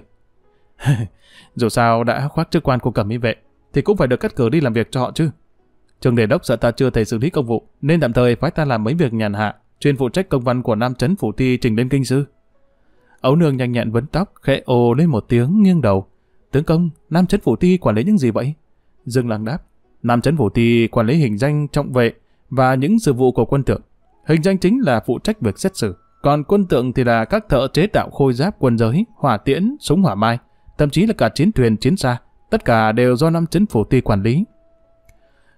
Speaker 1: Dù sao đã khoác chức quan của cẩm y vệ, thì cũng phải được cắt cử đi làm việc cho họ chứ. Trường Đề Đốc sợ ta chưa thể xử lý công vụ, nên tạm thời phái ta làm mấy việc nhàn hạ, chuyên phụ trách công văn của Nam Trấn Phủ thi trình lên kinh sư. Ấu nương nhanh nhẹn vấn tóc, khẽ ồ lên một tiếng nghiêng đầu. Tướng công, Nam Trấn Phủ thi quản lý những gì vậy? Dương Lăng đáp, Nam Trấn Phủ thi quản lý hình danh trọng vệ và những sự vụ của quân tượng. Hình danh chính là phụ trách việc xét xử, còn quân tượng thì là các thợ chế tạo khôi giáp quân giới, hỏa tiễn, súng hỏa mai, thậm chí là cả chiến thuyền chiến xa, tất cả đều do Nam Trấn Phủ Ti quản lý.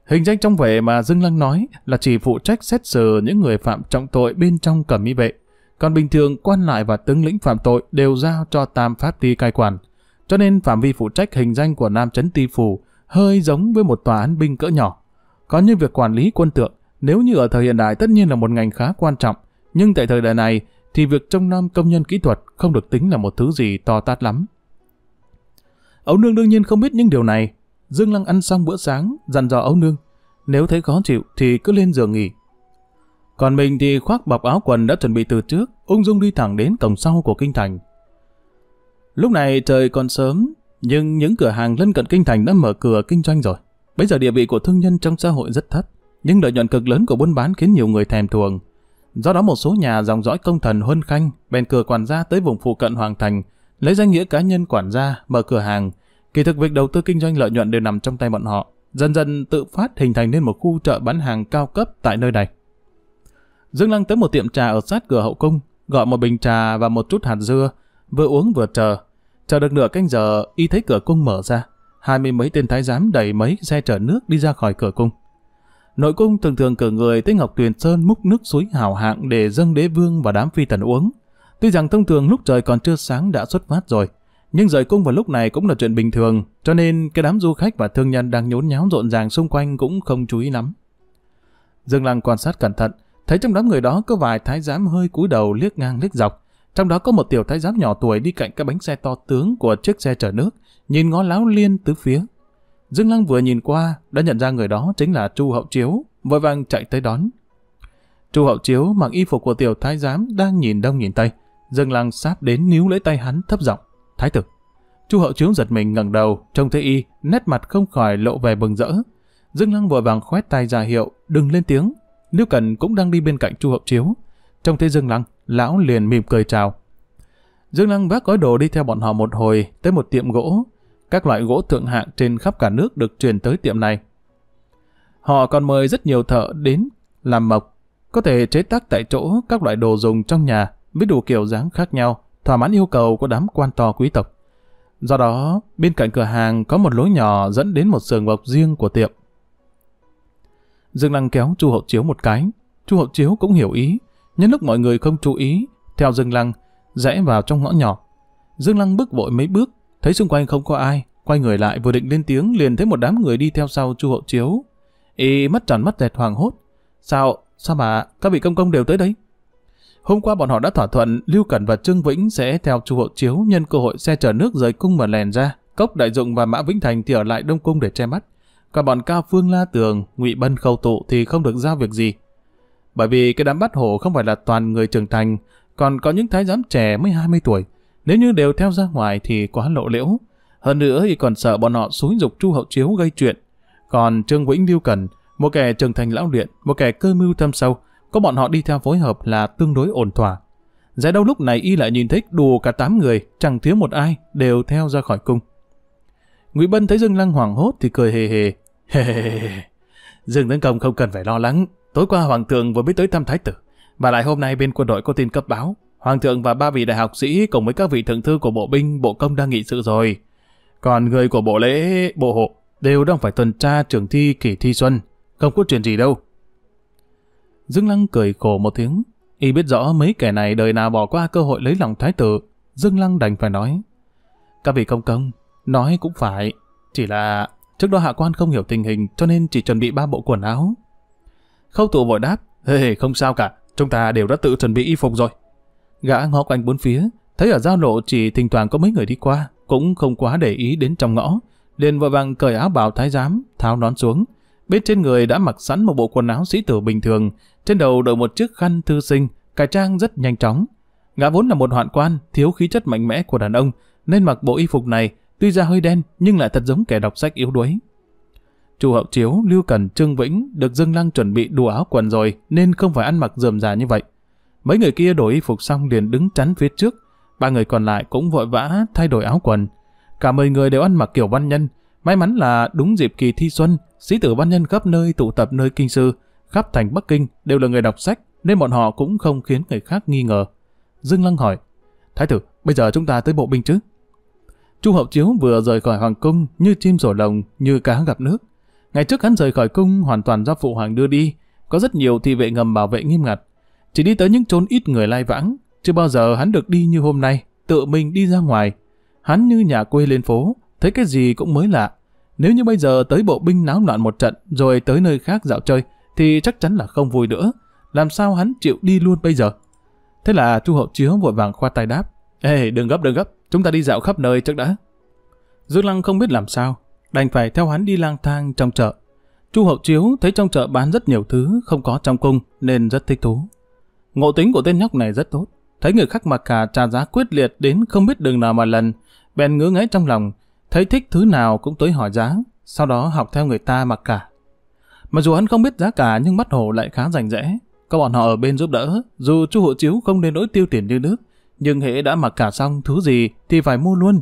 Speaker 1: Hình danh trong vệ mà Dương Lăng nói là chỉ phụ trách xét xử những người phạm trọng tội bên trong cẩm y vệ. Còn bình thường quan lại và tướng lĩnh phạm tội đều giao cho tam pháp ti cai quản. Cho nên phạm vi phụ trách hình danh của Nam Trấn Ti Phủ hơi giống với một tòa án binh cỡ nhỏ. Có như việc quản lý quân tượng, nếu như ở thời hiện đại tất nhiên là một ngành khá quan trọng, nhưng tại thời đại này thì việc trông nom công nhân kỹ thuật không được tính là một thứ gì to tát lắm. Ấu Nương đương nhiên không biết những điều này, Dương Lăng ăn xong bữa sáng, dặn dò ấu nương. Nếu thấy khó chịu thì cứ lên giường nghỉ. Còn mình thì khoác bọc áo quần đã chuẩn bị từ trước, ung dung đi thẳng đến cổng sau của kinh thành. Lúc này trời còn sớm, nhưng những cửa hàng lân cận kinh thành đã mở cửa kinh doanh rồi. Bây giờ địa vị của thương nhân trong xã hội rất thấp, nhưng lợi nhuận cực lớn của buôn bán khiến nhiều người thèm thuồng. Do đó một số nhà dòng dõi công thần huân khanh bèn cửa quản gia tới vùng phụ cận hoàng thành, lấy danh nghĩa cá nhân quản gia mở cửa hàng, Kỳ thực việc đầu tư kinh doanh lợi nhuận đều nằm trong tay bọn họ, dần dần tự phát hình thành nên một khu chợ bán hàng cao cấp tại nơi này. Dương Lăng tới một tiệm trà ở sát cửa hậu cung, gọi một bình trà và một chút hạt dưa, vừa uống vừa chờ. Chờ được nửa canh giờ, y thấy cửa cung mở ra, hai mươi mấy tên thái giám đẩy mấy xe chở nước đi ra khỏi cửa cung. Nội cung thường thường cử người tới Ngọc Tuyền Sơn múc nước suối hảo hạng để dâng đế vương và đám phi tần uống. Tuy rằng thông thường lúc trời còn chưa sáng đã xuất phát rồi, nhưng rời cung vào lúc này cũng là chuyện bình thường, cho nên cái đám du khách và thương nhân đang nhốn nháo rộn ràng xung quanh cũng không chú ý lắm. Dương Lăng quan sát cẩn thận, thấy trong đám người đó có vài thái giám hơi cúi đầu liếc ngang liếc dọc, trong đó có một tiểu thái giám nhỏ tuổi đi cạnh cái bánh xe to tướng của chiếc xe chở nước, nhìn ngó láo liên tứ phía. Dương Lăng vừa nhìn qua đã nhận ra người đó chính là Chu Hậu Chiếu, vội vàng chạy tới đón. Chu Hậu Chiếu mặc y phục của tiểu thái giám đang nhìn đông nhìn tây, Dương Lăng sát đến níu lấy tay hắn thấp giọng. Thái tử. Chu hậu chiếu giật mình ngẩng đầu, trông thấy y, nét mặt không khỏi lộ vẻ bừng rỡ. Dương Lăng vội vàng khoét tay ra hiệu, đừng lên tiếng. Lưu Cẩn cũng đang đi bên cạnh Chu hậu chiếu. Trông thấy Dương Lăng, lão liền mỉm cười chào. Dương Lăng vác gói đồ đi theo bọn họ một hồi tới một tiệm gỗ. Các loại gỗ thượng hạng trên khắp cả nước được truyền tới tiệm này. Họ còn mời rất nhiều thợ đến làm mộc, có thể chế tác tại chỗ các loại đồ dùng trong nhà với đủ kiểu dáng khác nhau thỏa mãn yêu cầu của đám quan to quý tộc. Do đó, bên cạnh cửa hàng có một lối nhỏ dẫn đến một sườn bọc riêng của tiệm. Dương Lăng kéo Chu Hậu Chiếu một cái, Chu Hậu Chiếu cũng hiểu ý, nhân lúc mọi người không chú ý, theo Dương Lăng, rẽ vào trong ngõ nhỏ. Dương Lăng bước vội mấy bước, thấy xung quanh không có ai, quay người lại vừa định lên tiếng liền thấy một đám người đi theo sau Chu Hậu Chiếu. Y mắt tròn mắt dẹt hoàng hốt. Sao, sao mà các vị công công đều tới đây? Hôm qua bọn họ đã thỏa thuận Lưu Cẩn và Trương Vĩnh sẽ theo Chu Hộ Chiếu nhân cơ hội xe chở nước rời cung mà lèn ra. Cốc Đại Dụng và Mã Vĩnh Thành thì ở lại Đông Cung để che mắt. Còn bọn Cao Phương La Tường, Ngụy Bân Khâu Tụ thì không được giao việc gì. Bởi vì cái đám bắt hổ không phải là toàn người trưởng thành, còn có những thái giám trẻ mới 20 tuổi. Nếu như đều theo ra ngoài thì quá lộ liễu. Hơn nữa thì còn sợ bọn họ xúi dục Chu Hậu Chiếu gây chuyện. Còn Trương Vĩnh Lưu Cẩn, một kẻ trưởng thành lão luyện, một kẻ cơ mưu thâm sâu, có bọn họ đi theo phối hợp là tương đối ổn thỏa. Giải đâu lúc này y lại nhìn thấy đủ cả tám người, chẳng thiếu một ai, đều theo ra khỏi cung. Ngụy Bân thấy Dương Lăng hoảng hốt thì cười hề hề. hề, hề, hề. Dương Tấn Công không cần phải lo lắng, tối qua Hoàng thượng vừa biết tới thăm Thái Tử, và lại hôm nay bên quân đội có tin cấp báo, Hoàng thượng và ba vị đại học sĩ cùng với các vị thượng thư của bộ binh, bộ công đang nghị sự rồi. Còn người của bộ lễ, bộ hộ đều đang phải tuần tra trường thi kỳ thi xuân, không có chuyện gì đâu. Dương Lăng cười khổ một tiếng. Y biết rõ mấy kẻ này đời nào bỏ qua cơ hội lấy lòng thái tử. Dương Lăng đành phải nói. Các vị công công, nói cũng phải. Chỉ là trước đó hạ quan không hiểu tình hình cho nên chỉ chuẩn bị ba bộ quần áo. Khâu tụ vội đáp. Hề hey, không sao cả, chúng ta đều đã tự chuẩn bị y phục rồi. Gã ngó quanh bốn phía, thấy ở giao lộ chỉ thỉnh thoảng có mấy người đi qua, cũng không quá để ý đến trong ngõ. Liền vội vàng cởi áo bào thái giám, tháo nón xuống, Bên trên người đã mặc sẵn một bộ quần áo sĩ tử bình thường, trên đầu đội một chiếc khăn thư sinh, cải trang rất nhanh chóng. ngã vốn là một hoạn quan, thiếu khí chất mạnh mẽ của đàn ông, nên mặc bộ y phục này, tuy ra hơi đen nhưng lại thật giống kẻ đọc sách yếu đuối. Chu Hậu Chiếu, Lưu Cần, Trương Vĩnh được Dương Lăng chuẩn bị đủ áo quần rồi nên không phải ăn mặc rườm rà như vậy. Mấy người kia đổi y phục xong liền đứng chắn phía trước, ba người còn lại cũng vội vã thay đổi áo quần. Cả mười người đều ăn mặc kiểu văn nhân, May mắn là đúng dịp kỳ thi xuân, sĩ tử văn nhân khắp nơi tụ tập nơi kinh sư, khắp thành Bắc Kinh đều là người đọc sách, nên bọn họ cũng không khiến người khác nghi ngờ. Dương Lăng hỏi, Thái tử, bây giờ chúng ta tới bộ binh chứ? Chu Hậu Chiếu vừa rời khỏi hoàng cung như chim rổ lồng, như cá gặp nước. Ngày trước hắn rời khỏi cung hoàn toàn do phụ hoàng đưa đi, có rất nhiều thị vệ ngầm bảo vệ nghiêm ngặt. Chỉ đi tới những chốn ít người lai vãng, chưa bao giờ hắn được đi như hôm nay, tự mình đi ra ngoài. Hắn như nhà quê lên phố, thấy cái gì cũng mới lạ. Nếu như bây giờ tới bộ binh náo loạn một trận rồi tới nơi khác dạo chơi thì chắc chắn là không vui nữa. Làm sao hắn chịu đi luôn bây giờ? Thế là Chu Hậu Chiếu vội vàng khoa tay đáp. Ê, đừng gấp, đừng gấp, chúng ta đi dạo khắp nơi trước đã. Dương Lăng không biết làm sao, đành phải theo hắn đi lang thang trong chợ. Chu Hậu Chiếu thấy trong chợ bán rất nhiều thứ không có trong cung nên rất thích thú. Ngộ tính của tên nhóc này rất tốt, thấy người khác mặc cả trà giá quyết liệt đến không biết đường nào mà lần, bèn ngứa ngáy trong lòng, Thấy thích thứ nào cũng tới hỏi giá, sau đó học theo người ta mặc cả. Mặc dù hắn không biết giá cả nhưng mắt hồ lại khá rành rẽ. Các bọn họ ở bên giúp đỡ, dù chú hộ chiếu không nên nỗi tiêu tiền như nước, nhưng hễ đã mặc cả xong thứ gì thì phải mua luôn.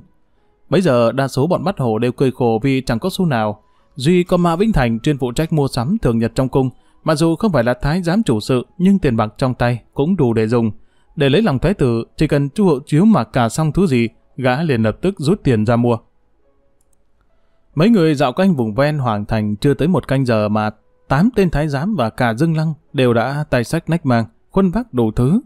Speaker 1: Bây giờ đa số bọn bắt hồ đều cười khổ vì chẳng có xu nào. Duy có Mã Vĩnh Thành chuyên phụ trách mua sắm thường nhật trong cung, mặc dù không phải là thái giám chủ sự nhưng tiền bạc trong tay cũng đủ để dùng. Để lấy lòng thái tử, chỉ cần chu hộ chiếu mặc cả xong thứ gì, gã liền lập tức rút tiền ra mua. Mấy người dạo quanh vùng ven Hoàng Thành chưa tới một canh giờ mà tám tên thái giám và cả Dương Lăng đều đã tay sách nách mang, khuân vác đủ thứ.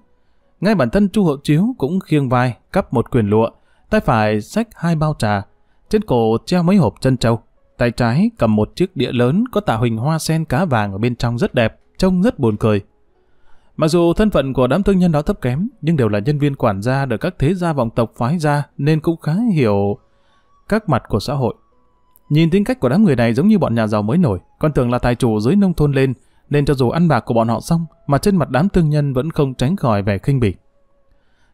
Speaker 1: Ngay bản thân Chu Hậu Chiếu cũng khiêng vai, cắp một quyền lụa, tay phải sách hai bao trà, trên cổ treo mấy hộp chân trâu, tay trái cầm một chiếc đĩa lớn có tạo hình hoa sen cá vàng ở bên trong rất đẹp, trông rất buồn cười. Mặc dù thân phận của đám thương nhân đó thấp kém, nhưng đều là nhân viên quản gia được các thế gia vọng tộc phái ra nên cũng khá hiểu các mặt của xã hội. Nhìn tính cách của đám người này giống như bọn nhà giàu mới nổi, con tưởng là tài chủ dưới nông thôn lên, nên cho dù ăn bạc của bọn họ xong, mà trên mặt đám thương nhân vẫn không tránh khỏi vẻ khinh bỉ.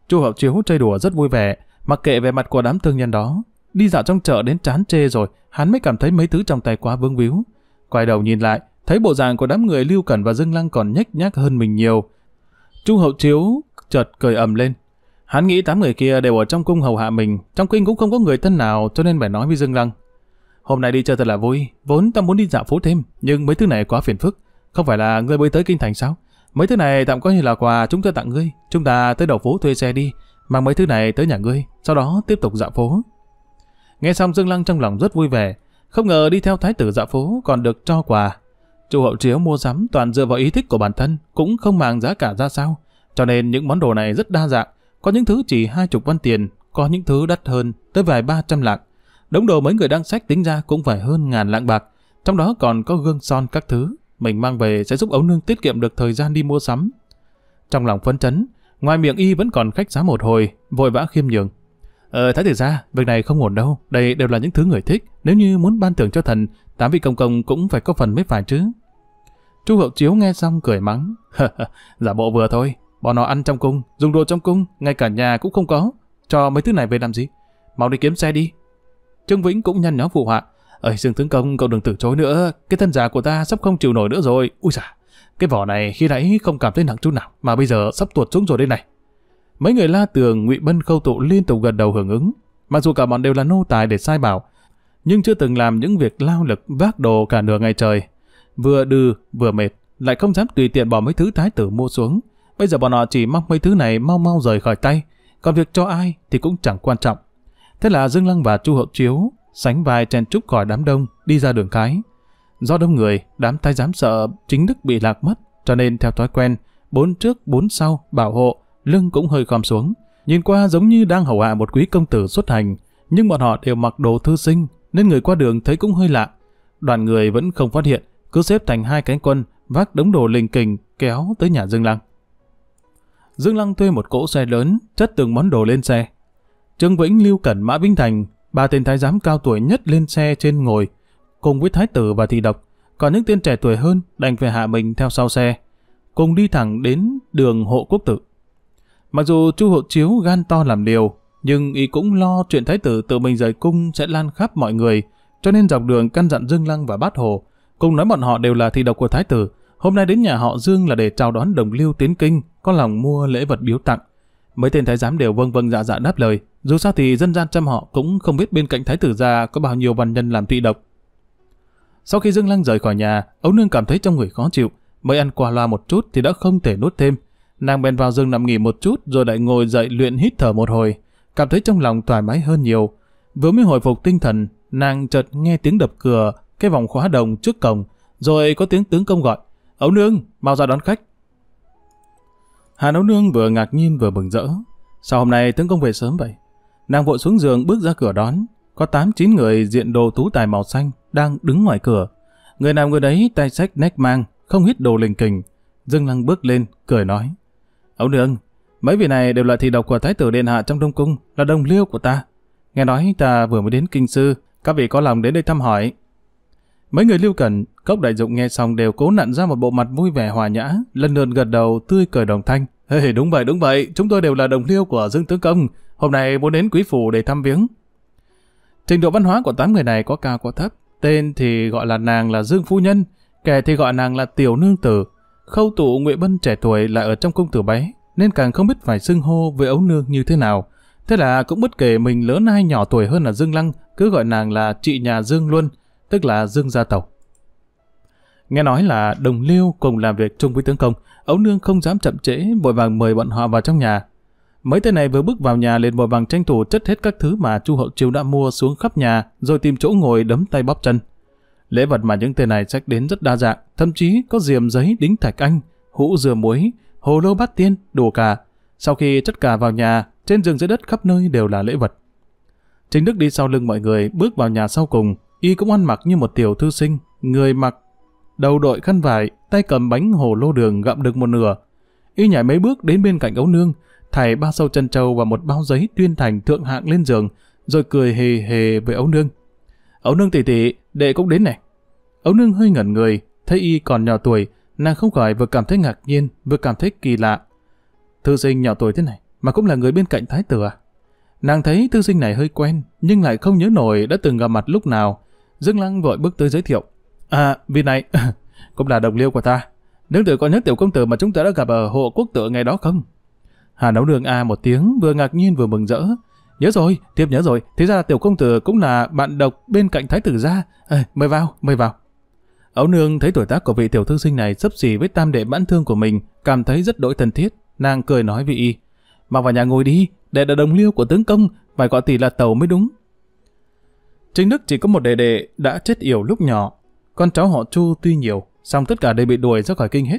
Speaker 1: Chu Hậu Chiếu chơi đùa rất vui vẻ, mặc kệ về mặt của đám thương nhân đó. Đi dạo trong chợ đến chán chê rồi, hắn mới cảm thấy mấy thứ trong tay quá vương víu. Quay đầu nhìn lại, thấy bộ dạng của đám người Lưu Cẩn và Dương Lăng còn nhếch nhác hơn mình nhiều. Chu Hậu Chiếu chợt cười ầm lên. Hắn nghĩ tám người kia đều ở trong cung hầu hạ mình, trong kinh cũng không có người thân nào cho nên phải nói với Dương Lăng. Hôm nay đi chơi thật là vui, vốn ta muốn đi dạo phố thêm, nhưng mấy thứ này quá phiền phức. Không phải là ngươi mới tới kinh thành sao? Mấy thứ này tạm coi như là quà chúng ta tặng ngươi. Chúng ta tới đầu phố thuê xe đi, mang mấy thứ này tới nhà ngươi, sau đó tiếp tục dạo phố. Nghe xong Dương Lăng trong lòng rất vui vẻ, không ngờ đi theo thái tử dạo phố còn được cho quà. Chủ hậu chiếu mua sắm toàn dựa vào ý thích của bản thân, cũng không màng giá cả ra sao. Cho nên những món đồ này rất đa dạng, có những thứ chỉ hai chục văn tiền, có những thứ đắt hơn, tới vài ba trăm lạng. Đống đồ mấy người đang sách tính ra cũng phải hơn ngàn lạng bạc, trong đó còn có gương son các thứ. Mình mang về sẽ giúp ấu nương tiết kiệm được thời gian đi mua sắm. Trong lòng phấn chấn, ngoài miệng y vẫn còn khách giá một hồi, vội vã khiêm nhường. Ờ, Thái tử ra, việc này không ổn đâu, đây đều là những thứ người thích. Nếu như muốn ban thưởng cho thần, tám vị công công cũng phải có phần mới phải chứ. Chu Hậu Chiếu nghe xong cười mắng. giả bộ vừa thôi, bọn nó ăn trong cung, dùng đồ trong cung, ngay cả nhà cũng không có. Cho mấy thứ này về làm gì? Mau đi kiếm xe đi, Trương Vĩnh cũng nhăn nhó phụ họa. Ơi Dương Tướng Công, cậu đừng từ chối nữa, cái thân già của ta sắp không chịu nổi nữa rồi. Ui dạ, cái vỏ này khi nãy không cảm thấy nặng chút nào, mà bây giờ sắp tuột xuống rồi đây này. Mấy người la tường, ngụy bân khâu tụ liên tục gật đầu hưởng ứng. Mặc dù cả bọn đều là nô tài để sai bảo, nhưng chưa từng làm những việc lao lực vác đồ cả nửa ngày trời. Vừa đừ, vừa mệt, lại không dám tùy tiện bỏ mấy thứ thái tử mua xuống. Bây giờ bọn họ chỉ mong mấy thứ này mau mau rời khỏi tay, còn việc cho ai thì cũng chẳng quan trọng. Thế là Dương Lăng và Chu Hậu Chiếu sánh vai chen trúc khỏi đám đông, đi ra đường cái. Do đông người, đám thái giám sợ chính đức bị lạc mất, cho nên theo thói quen, bốn trước bốn sau bảo hộ, lưng cũng hơi khom xuống. Nhìn qua giống như đang hầu hạ một quý công tử xuất hành, nhưng bọn họ đều mặc đồ thư sinh, nên người qua đường thấy cũng hơi lạ. Đoàn người vẫn không phát hiện, cứ xếp thành hai cánh quân, vác đống đồ lình kình kéo tới nhà Dương Lăng. Dương Lăng thuê một cỗ xe lớn, chất từng món đồ lên xe, Trương Vĩnh Lưu Cẩn Mã Vĩnh Thành, ba tên thái giám cao tuổi nhất lên xe trên ngồi, cùng với thái tử và thị độc, còn những tên trẻ tuổi hơn đành phải hạ mình theo sau xe, cùng đi thẳng đến đường hộ quốc tử. Mặc dù Chu Hộ Chiếu gan to làm liều, nhưng y cũng lo chuyện thái tử tự mình rời cung sẽ lan khắp mọi người, cho nên dọc đường căn dặn Dương Lăng và Bát Hồ, cùng nói bọn họ đều là thị độc của thái tử, hôm nay đến nhà họ Dương là để chào đón đồng lưu tiến kinh, có lòng mua lễ vật biếu tặng. Mấy tên thái giám đều vâng vâng dạ dạ đáp lời, dù sao thì dân gian trăm họ cũng không biết bên cạnh thái tử gia có bao nhiêu văn nhân làm thị độc. Sau khi Dương Lăng rời khỏi nhà, ấu nương cảm thấy trong người khó chịu, mới ăn qua loa một chút thì đã không thể nuốt thêm. Nàng bèn vào giường nằm nghỉ một chút rồi lại ngồi dậy luyện hít thở một hồi, cảm thấy trong lòng thoải mái hơn nhiều. Vừa mới hồi phục tinh thần, nàng chợt nghe tiếng đập cửa, cái vòng khóa đồng trước cổng, rồi có tiếng tướng công gọi, "Ấu nương, mau ra đón khách." Hà Ấu nương vừa ngạc nhiên vừa bừng rỡ, sao hôm nay tướng công về sớm vậy? Nàng vội xuống giường bước ra cửa đón. Có tám chín người diện đồ tú tài màu xanh đang đứng ngoài cửa. Người nào người đấy tay sách nách mang, không hít đồ lình kình. Dương Lăng bước lên, cười nói. Ông đường mấy vị này đều là thị độc của Thái tử Điện Hạ trong Đông Cung, là đồng liêu của ta. Nghe nói ta vừa mới đến Kinh Sư, các vị có lòng đến đây thăm hỏi. Mấy người lưu cẩn, cốc đại dụng nghe xong đều cố nặn ra một bộ mặt vui vẻ hòa nhã, lần lượt gật đầu tươi cười đồng thanh. Hey, đúng vậy, đúng vậy, chúng tôi đều là đồng liêu của Dương Tướng Công, Hôm nay muốn đến quý phủ để thăm viếng. Trình độ văn hóa của tám người này có cao có thấp. Tên thì gọi là nàng là Dương Phu Nhân, kẻ thì gọi nàng là Tiểu Nương Tử. Khâu tụ Nguyễn Bân trẻ tuổi lại ở trong cung tử bé, nên càng không biết phải xưng hô với ấu nương như thế nào. Thế là cũng bất kể mình lớn hay nhỏ tuổi hơn là Dương Lăng, cứ gọi nàng là chị nhà Dương luôn, tức là Dương gia tộc. Nghe nói là đồng liêu cùng làm việc chung với tướng công, ấu nương không dám chậm trễ, vội vàng mời bọn họ vào trong nhà. Mấy tên này vừa bước vào nhà liền vội vàng tranh thủ chất hết các thứ mà Chu Hậu Chiêu đã mua xuống khắp nhà, rồi tìm chỗ ngồi đấm tay bóp chân. Lễ vật mà những tên này sách đến rất đa dạng, thậm chí có diềm giấy đính thạch anh, hũ dừa muối, hồ lô bát tiên, đồ cả. Sau khi chất cả vào nhà, trên giường dưới đất khắp nơi đều là lễ vật. Chính Đức đi sau lưng mọi người, bước vào nhà sau cùng, y cũng ăn mặc như một tiểu thư sinh, người mặc đầu đội khăn vải, tay cầm bánh hồ lô đường gặm được một nửa. Y nhảy mấy bước đến bên cạnh ấu nương, thải ba sâu chân trâu và một bao giấy tuyên thành thượng hạng lên giường, rồi cười hề hề với ấu nương. Ấu nương tỷ tỷ, đệ cũng đến này. Ấu nương hơi ngẩn người, thấy y còn nhỏ tuổi, nàng không khỏi vừa cảm thấy ngạc nhiên, vừa cảm thấy kỳ lạ. Thư sinh nhỏ tuổi thế này, mà cũng là người bên cạnh thái tử à? Nàng thấy thư sinh này hơi quen, nhưng lại không nhớ nổi đã từng gặp mặt lúc nào. Dương Lăng vội bước tới giới thiệu. À, vị này, cũng là đồng liêu của ta. Nương tử có nhớ tiểu công tử mà chúng ta đã gặp ở hộ quốc tử ngày đó không? Hà nấu đường A một tiếng, vừa ngạc nhiên vừa mừng rỡ. Nhớ rồi, tiếp nhớ rồi, thế ra tiểu công tử cũng là bạn độc bên cạnh thái tử gia. À, mời vào, mời vào. Ấu nương thấy tuổi tác của vị tiểu thư sinh này sấp xỉ với tam đệ mãn thương của mình, cảm thấy rất đỗi thân thiết. Nàng cười nói với y, mà vào nhà ngồi đi, đệ là đồng liêu của tướng công, phải gọi tỷ là tàu mới đúng. trinh Đức chỉ có một đệ đệ đã chết yểu lúc nhỏ. Con cháu họ Chu tuy nhiều, song tất cả đều bị đuổi ra khỏi kinh hết.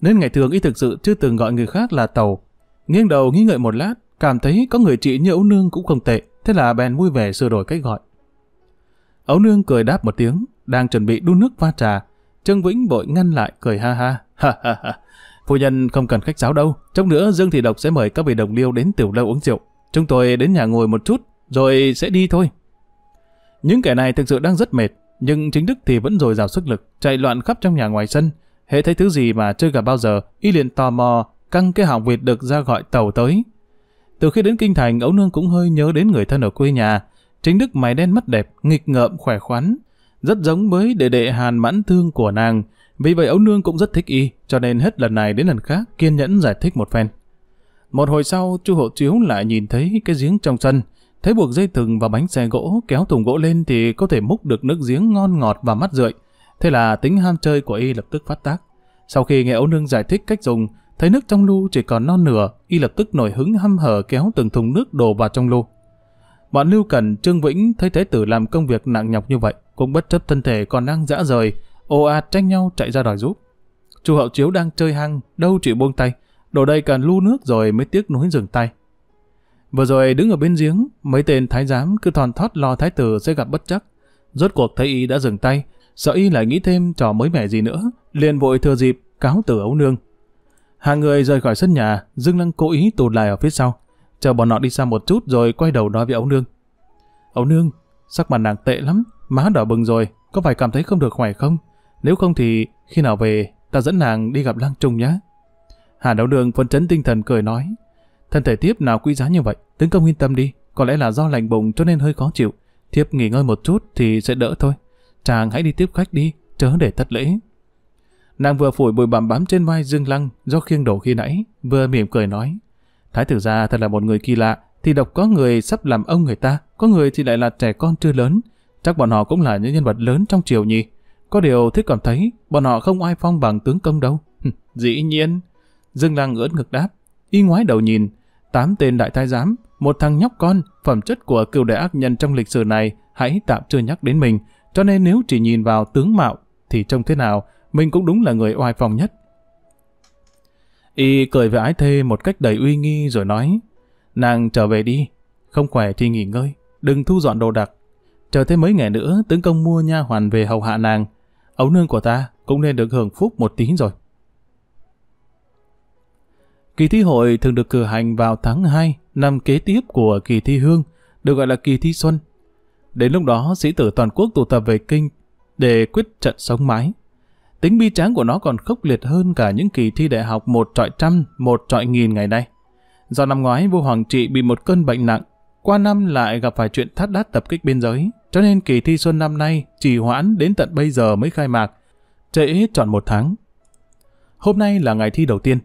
Speaker 1: Nên ngày thường y thực sự chưa từng gọi người khác là tàu. Nghiêng đầu nghĩ ngợi một lát, cảm thấy có người chị như ấu nương cũng không tệ, thế là bèn vui vẻ sửa đổi cách gọi. Ấu nương cười đáp một tiếng, đang chuẩn bị đun nước pha trà. Trương Vĩnh vội ngăn lại cười ha ha. ha ha ha. Phu nhân không cần khách sáo đâu, trong nữa Dương Thị Độc sẽ mời các vị đồng liêu đến tiểu lâu uống rượu. Chúng tôi đến nhà ngồi một chút, rồi sẽ đi thôi. Những kẻ này thực sự đang rất mệt, nhưng chính đức thì vẫn dồi dào sức lực, chạy loạn khắp trong nhà ngoài sân. Hệ thấy thứ gì mà chưa gặp bao giờ, y liền tò mò, căng cái họng Việt được ra gọi tàu tới. Từ khi đến Kinh Thành, ấu nương cũng hơi nhớ đến người thân ở quê nhà. Chính Đức mày đen mắt đẹp, nghịch ngợm, khỏe khoắn. Rất giống với đệ đệ Hàn Mãn Thương của nàng. Vì vậy ấu nương cũng rất thích y, cho nên hết lần này đến lần khác kiên nhẫn giải thích một phen. Một hồi sau, chu hộ chiếu lại nhìn thấy cái giếng trong sân. Thấy buộc dây thừng và bánh xe gỗ kéo thùng gỗ lên thì có thể múc được nước giếng ngon ngọt và mắt rượi. Thế là tính ham chơi của y lập tức phát tác. Sau khi nghe ấu nương giải thích cách dùng, Thấy nước trong lu chỉ còn non nửa, y lập tức nổi hứng hăm hở kéo từng thùng nước đổ vào trong lu. Bọn Lưu Cần, Trương Vĩnh thấy Thế Tử làm công việc nặng nhọc như vậy, cũng bất chấp thân thể còn đang dã rời, ồ ạt tranh nhau chạy ra đòi giúp. Chu Hậu Chiếu đang chơi hăng, đâu chịu buông tay, đổ đây cần lu nước rồi mới tiếc nuối dừng tay. Vừa rồi đứng ở bên giếng, mấy tên thái giám cứ thòn thót lo thái tử sẽ gặp bất chắc. Rốt cuộc thấy y đã dừng tay, sợ y lại nghĩ thêm trò mới mẻ gì nữa, liền vội thừa dịp cáo tử ấu nương, Hàng người rời khỏi sân nhà, Dương Lăng cố ý tụt lại ở phía sau, chờ bọn nọ đi xa một chút rồi quay đầu nói với ông nương. "Ông nương, sắc mặt nàng tệ lắm, má đỏ bừng rồi, có phải cảm thấy không được khỏe không? Nếu không thì khi nào về, ta dẫn nàng đi gặp lang Trung nhé. Hà đáo đường phân chấn tinh thần cười nói, thân thể thiếp nào quý giá như vậy, tướng công yên tâm đi, có lẽ là do lạnh bụng cho nên hơi khó chịu. Thiếp nghỉ ngơi một chút thì sẽ đỡ thôi. Chàng hãy đi tiếp khách đi, chớ để thất lễ. Nàng vừa phủi bụi bặm bám trên vai Dương Lăng do khiêng đổ khi nãy, vừa mỉm cười nói. Thái tử gia thật là một người kỳ lạ, thì độc có người sắp làm ông người ta, có người thì lại là trẻ con chưa lớn. Chắc bọn họ cũng là những nhân vật lớn trong triều nhỉ. Có điều thích cảm thấy, bọn họ không ai phong bằng tướng công đâu. Dĩ nhiên. Dương Lăng ưỡn ngực đáp, y ngoái đầu nhìn. Tám tên đại thái giám, một thằng nhóc con, phẩm chất của cựu đại ác nhân trong lịch sử này hãy tạm chưa nhắc đến mình. Cho nên nếu chỉ nhìn vào tướng mạo thì trông thế nào mình cũng đúng là người oai phong nhất. Y cười với ái thê một cách đầy uy nghi rồi nói, nàng trở về đi, không khỏe thì nghỉ ngơi, đừng thu dọn đồ đạc. Chờ thêm mấy ngày nữa, tướng công mua nha hoàn về hầu hạ nàng, ấu nương của ta cũng nên được hưởng phúc một tí rồi. Kỳ thi hội thường được cử hành vào tháng 2 năm kế tiếp của kỳ thi hương, được gọi là kỳ thi xuân. Đến lúc đó, sĩ tử toàn quốc tụ tập về kinh để quyết trận sống mái. Tính bi tráng của nó còn khốc liệt hơn cả những kỳ thi đại học một trọi trăm, một trọi nghìn ngày nay. Do năm ngoái vua Hoàng Trị bị một cơn bệnh nặng, qua năm lại gặp phải chuyện thắt đát tập kích biên giới, cho nên kỳ thi xuân năm nay chỉ hoãn đến tận bây giờ mới khai mạc, trễ trọn một tháng. Hôm nay là ngày thi đầu tiên.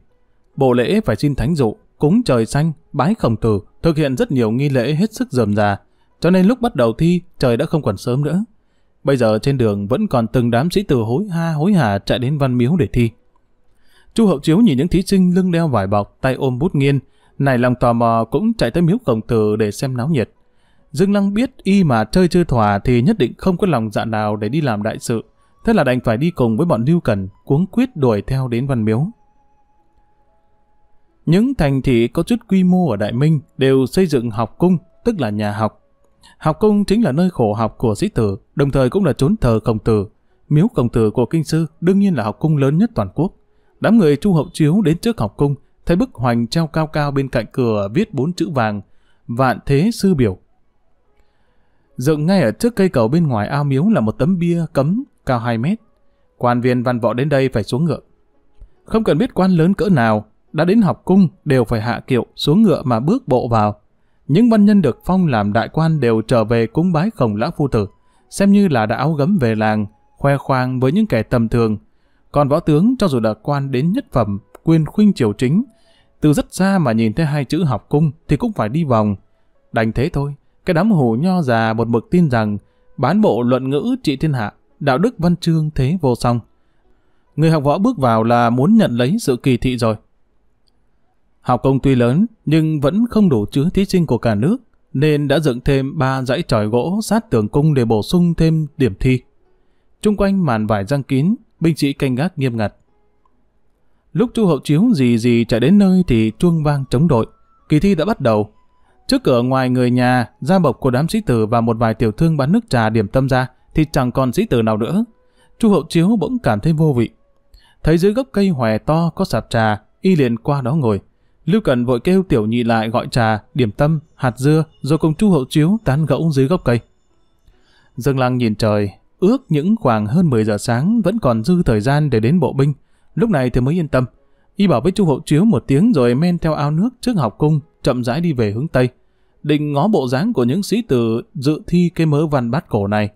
Speaker 1: Bộ lễ phải xin thánh dụ, cúng trời xanh, bái khổng tử, thực hiện rất nhiều nghi lễ hết sức dườm già, cho nên lúc bắt đầu thi trời đã không còn sớm nữa. Bây giờ trên đường vẫn còn từng đám sĩ tử hối ha hối hả chạy đến văn miếu để thi. Chu Hậu Chiếu nhìn những thí sinh lưng đeo vải bọc, tay ôm bút nghiên, này lòng tò mò cũng chạy tới miếu cổng tử để xem náo nhiệt. Dương Lăng biết y mà chơi chưa thỏa thì nhất định không có lòng dạ nào để đi làm đại sự, thế là đành phải đi cùng với bọn Lưu Cần, cuống quyết đuổi theo đến văn miếu. Những thành thị có chút quy mô ở Đại Minh đều xây dựng học cung, tức là nhà học. Học cung chính là nơi khổ học của sĩ tử, đồng thời cũng là chốn thờ công tử. Miếu công tử của kinh sư đương nhiên là học cung lớn nhất toàn quốc. Đám người Chu Hậu Chiếu đến trước học cung, thấy bức hoành treo cao cao bên cạnh cửa viết bốn chữ vàng, vạn thế sư biểu. Dựng ngay ở trước cây cầu bên ngoài ao miếu là một tấm bia cấm cao 2 mét. Quan viên văn võ đến đây phải xuống ngựa. Không cần biết quan lớn cỡ nào, đã đến học cung đều phải hạ kiệu xuống ngựa mà bước bộ vào. Những văn nhân được phong làm đại quan đều trở về cúng bái khổng lão phu tử, xem như là đã áo gấm về làng, khoe khoang với những kẻ tầm thường. Còn võ tướng cho dù là quan đến nhất phẩm, quyên khuynh triều chính, từ rất xa mà nhìn thấy hai chữ học cung thì cũng phải đi vòng. Đành thế thôi, cái đám hủ nho già một mực tin rằng bán bộ luận ngữ trị thiên hạ, đạo đức văn chương thế vô song. Người học võ bước vào là muốn nhận lấy sự kỳ thị rồi, Học công tuy lớn nhưng vẫn không đủ chứa thí sinh của cả nước, nên đã dựng thêm 3 dãy tròi gỗ sát tường cung để bổ sung thêm điểm thi. Trung quanh màn vải răng kín, binh sĩ canh gác nghiêm ngặt. Lúc Chu Hậu Chiếu gì gì chạy đến nơi thì chuông vang chống đội. Kỳ thi đã bắt đầu. Trước cửa ngoài người nhà, gia bộc của đám sĩ tử và một vài tiểu thương bán nước trà điểm tâm ra thì chẳng còn sĩ tử nào nữa. Chu Hậu Chiếu bỗng cảm thấy vô vị. Thấy dưới gốc cây hòe to có sạp trà, y liền qua đó ngồi. Lưu Cần vội kêu tiểu nhị lại gọi trà, điểm tâm, hạt dưa, rồi cùng chu hậu chiếu tán gẫu dưới gốc cây. Dương Lăng nhìn trời, ước những khoảng hơn 10 giờ sáng vẫn còn dư thời gian để đến bộ binh. Lúc này thì mới yên tâm. Y bảo với chu hậu chiếu một tiếng rồi men theo ao nước trước học cung, chậm rãi đi về hướng Tây. Định ngó bộ dáng của những sĩ tử dự thi cái mớ văn bát cổ này.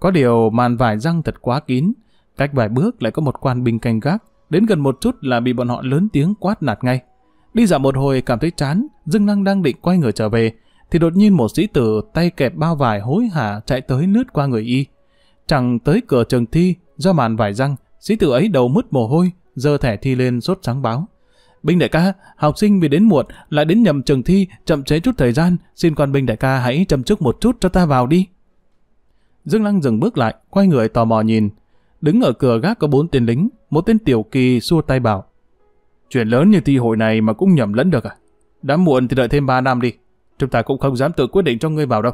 Speaker 1: Có điều màn vải răng thật quá kín, cách vài bước lại có một quan binh canh gác, đến gần một chút là bị bọn họ lớn tiếng quát nạt ngay. Đi dạo một hồi cảm thấy chán, Dương Lăng đang định quay người trở về, thì đột nhiên một sĩ tử tay kẹp bao vải hối hả chạy tới lướt qua người y. Chẳng tới cửa trường thi, do màn vải răng, sĩ tử ấy đầu mứt mồ hôi, giơ thẻ thi lên sốt sáng báo. Binh đại ca, học sinh vì đến muộn, lại đến nhầm trường thi, chậm chế chút thời gian, xin quan binh đại ca hãy chậm trước một chút cho ta vào đi. Dương Lăng dừng bước lại, quay người tò mò nhìn. Đứng ở cửa gác có bốn tên lính, một tên tiểu kỳ xua tay bảo. Chuyện lớn như thi hội này mà cũng nhầm lẫn được à? Đã muộn thì đợi thêm 3 năm đi. Chúng ta cũng không dám tự quyết định cho ngươi vào đâu.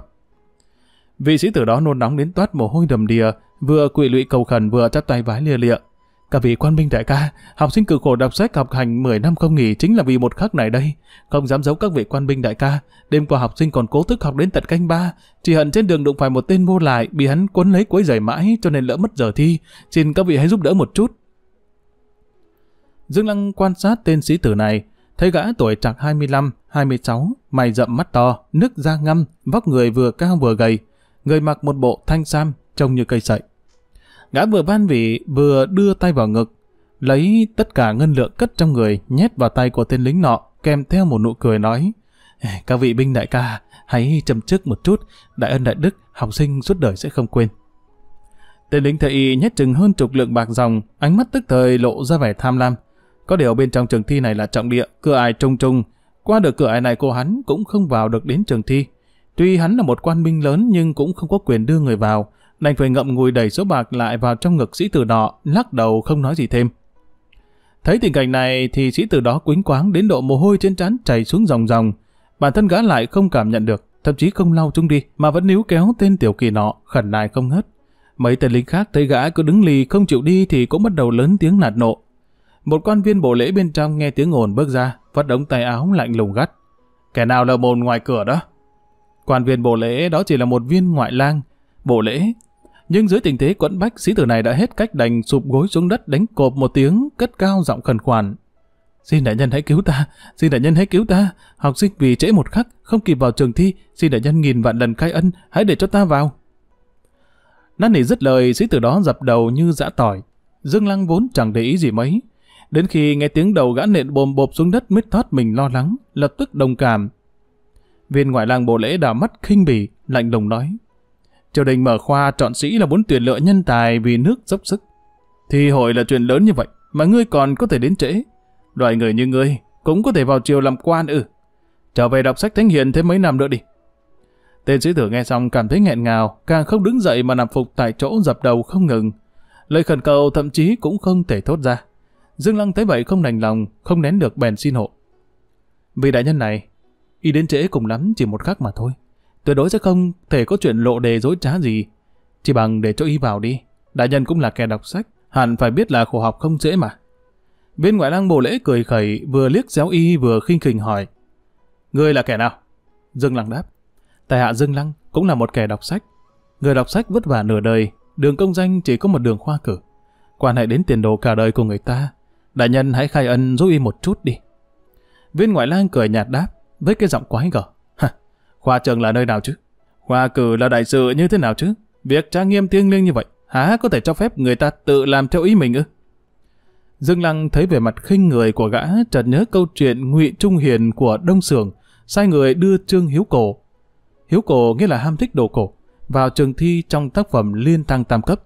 Speaker 1: Vị sĩ tử đó nôn nóng đến toát mồ hôi đầm đìa, vừa quỵ lụy cầu khẩn vừa chắp tay vái lìa lịa. Cả vị quan minh đại ca, học sinh cực khổ đọc sách học hành 10 năm không nghỉ chính là vì một khắc này đây. Không dám giấu các vị quan binh đại ca, đêm qua học sinh còn cố thức học đến tận canh ba. Chỉ hận trên đường đụng phải một tên vô lại, bị hắn quấn lấy quấy giày mãi cho nên lỡ mất giờ thi. Xin các vị hãy giúp đỡ một chút. Dương Lăng quan sát tên sĩ tử này, thấy gã tuổi trạc 25, 26, mày rậm mắt to, nước da ngâm, vóc người vừa cao vừa gầy, người mặc một bộ thanh sam, trông như cây sậy. Gã vừa ban vị vừa đưa tay vào ngực, lấy tất cả ngân lượng cất trong người nhét vào tay của tên lính nọ, kèm theo một nụ cười nói, các vị binh đại ca, hãy châm trước một chút, đại ân đại đức, học sinh suốt đời sẽ không quên. Tên lính thầy nhét chừng hơn chục lượng bạc dòng, ánh mắt tức thời lộ ra vẻ tham lam. Có điều bên trong trường thi này là trọng địa, cửa ải trung trung. Qua được cửa ải này cô hắn cũng không vào được đến trường thi. Tuy hắn là một quan minh lớn nhưng cũng không có quyền đưa người vào. Đành phải ngậm ngùi đẩy số bạc lại vào trong ngực sĩ tử nọ, lắc đầu không nói gì thêm. Thấy tình cảnh này thì sĩ tử đó quính quáng đến độ mồ hôi trên trán chảy xuống dòng dòng. Bản thân gã lại không cảm nhận được, thậm chí không lau chúng đi mà vẫn níu kéo tên tiểu kỳ nọ, khẩn nài không hết Mấy tên lính khác thấy gã cứ đứng lì không chịu đi thì cũng bắt đầu lớn tiếng nạt nộ, một quan viên bộ lễ bên trong nghe tiếng ồn bước ra, vắt đống tay áo lạnh lùng gắt. Kẻ nào lờ mồm ngoài cửa đó? Quan viên bộ lễ đó chỉ là một viên ngoại lang, bộ lễ. Nhưng dưới tình thế quẫn bách, sĩ tử này đã hết cách đành sụp gối xuống đất đánh cộp một tiếng, cất cao giọng khẩn khoản. Xin đại nhân hãy cứu ta, xin đại nhân hãy cứu ta. Học sinh vì trễ một khắc, không kịp vào trường thi, xin đại nhân nghìn vạn lần khai ân, hãy để cho ta vào. Năn nỉ dứt lời, sĩ tử đó dập đầu như dã tỏi. Dương Lăng vốn chẳng để ý gì mấy, Đến khi nghe tiếng đầu gã nện bồm bộp xuống đất mới thoát mình lo lắng, lập tức đồng cảm. Viên ngoại lang bộ lễ đảo mắt khinh bỉ, lạnh lùng nói. Triều đình mở khoa chọn sĩ là muốn tuyển lựa nhân tài vì nước dốc sức. Thì hội là chuyện lớn như vậy, mà ngươi còn có thể đến trễ. Loại người như ngươi cũng có thể vào triều làm quan ư. Trở về đọc sách thánh hiền thêm mấy năm nữa đi. Tên sĩ tử nghe xong cảm thấy nghẹn ngào, càng không đứng dậy mà nằm phục tại chỗ dập đầu không ngừng. Lời khẩn cầu thậm chí cũng không thể thốt ra. Dương Lăng thấy vậy không đành lòng, không nén được bèn xin hộ. Vì đại nhân này, y đến trễ cùng lắm chỉ một khắc mà thôi. Tuyệt đối sẽ không thể có chuyện lộ đề dối trá gì. Chỉ bằng để cho y vào đi. Đại nhân cũng là kẻ đọc sách, hẳn phải biết là khổ học không dễ mà. Viên ngoại lang bồ lễ cười khẩy, vừa liếc xéo y vừa khinh khỉnh hỏi. người là kẻ nào? Dương Lăng đáp. Tài hạ Dương Lăng cũng là một kẻ đọc sách. Người đọc sách vất vả nửa đời, đường công danh chỉ có một đường khoa cử. Quan hệ đến tiền đồ cả đời của người ta, Đại nhân hãy khai ân giúp y một chút đi. Viên ngoại lang cười nhạt đáp, với cái giọng quái gở. Khoa trường là nơi nào chứ? Khoa cử là đại sự như thế nào chứ? Việc trang nghiêm thiêng liêng như vậy, há có thể cho phép người ta tự làm theo ý mình ư? Dương Lăng thấy về mặt khinh người của gã chợt nhớ câu chuyện ngụy Trung Hiền của Đông Sường, sai người đưa Trương Hiếu Cổ. Hiếu Cổ nghĩa là ham thích đồ cổ, vào trường thi trong tác phẩm Liên Thăng Tam Cấp.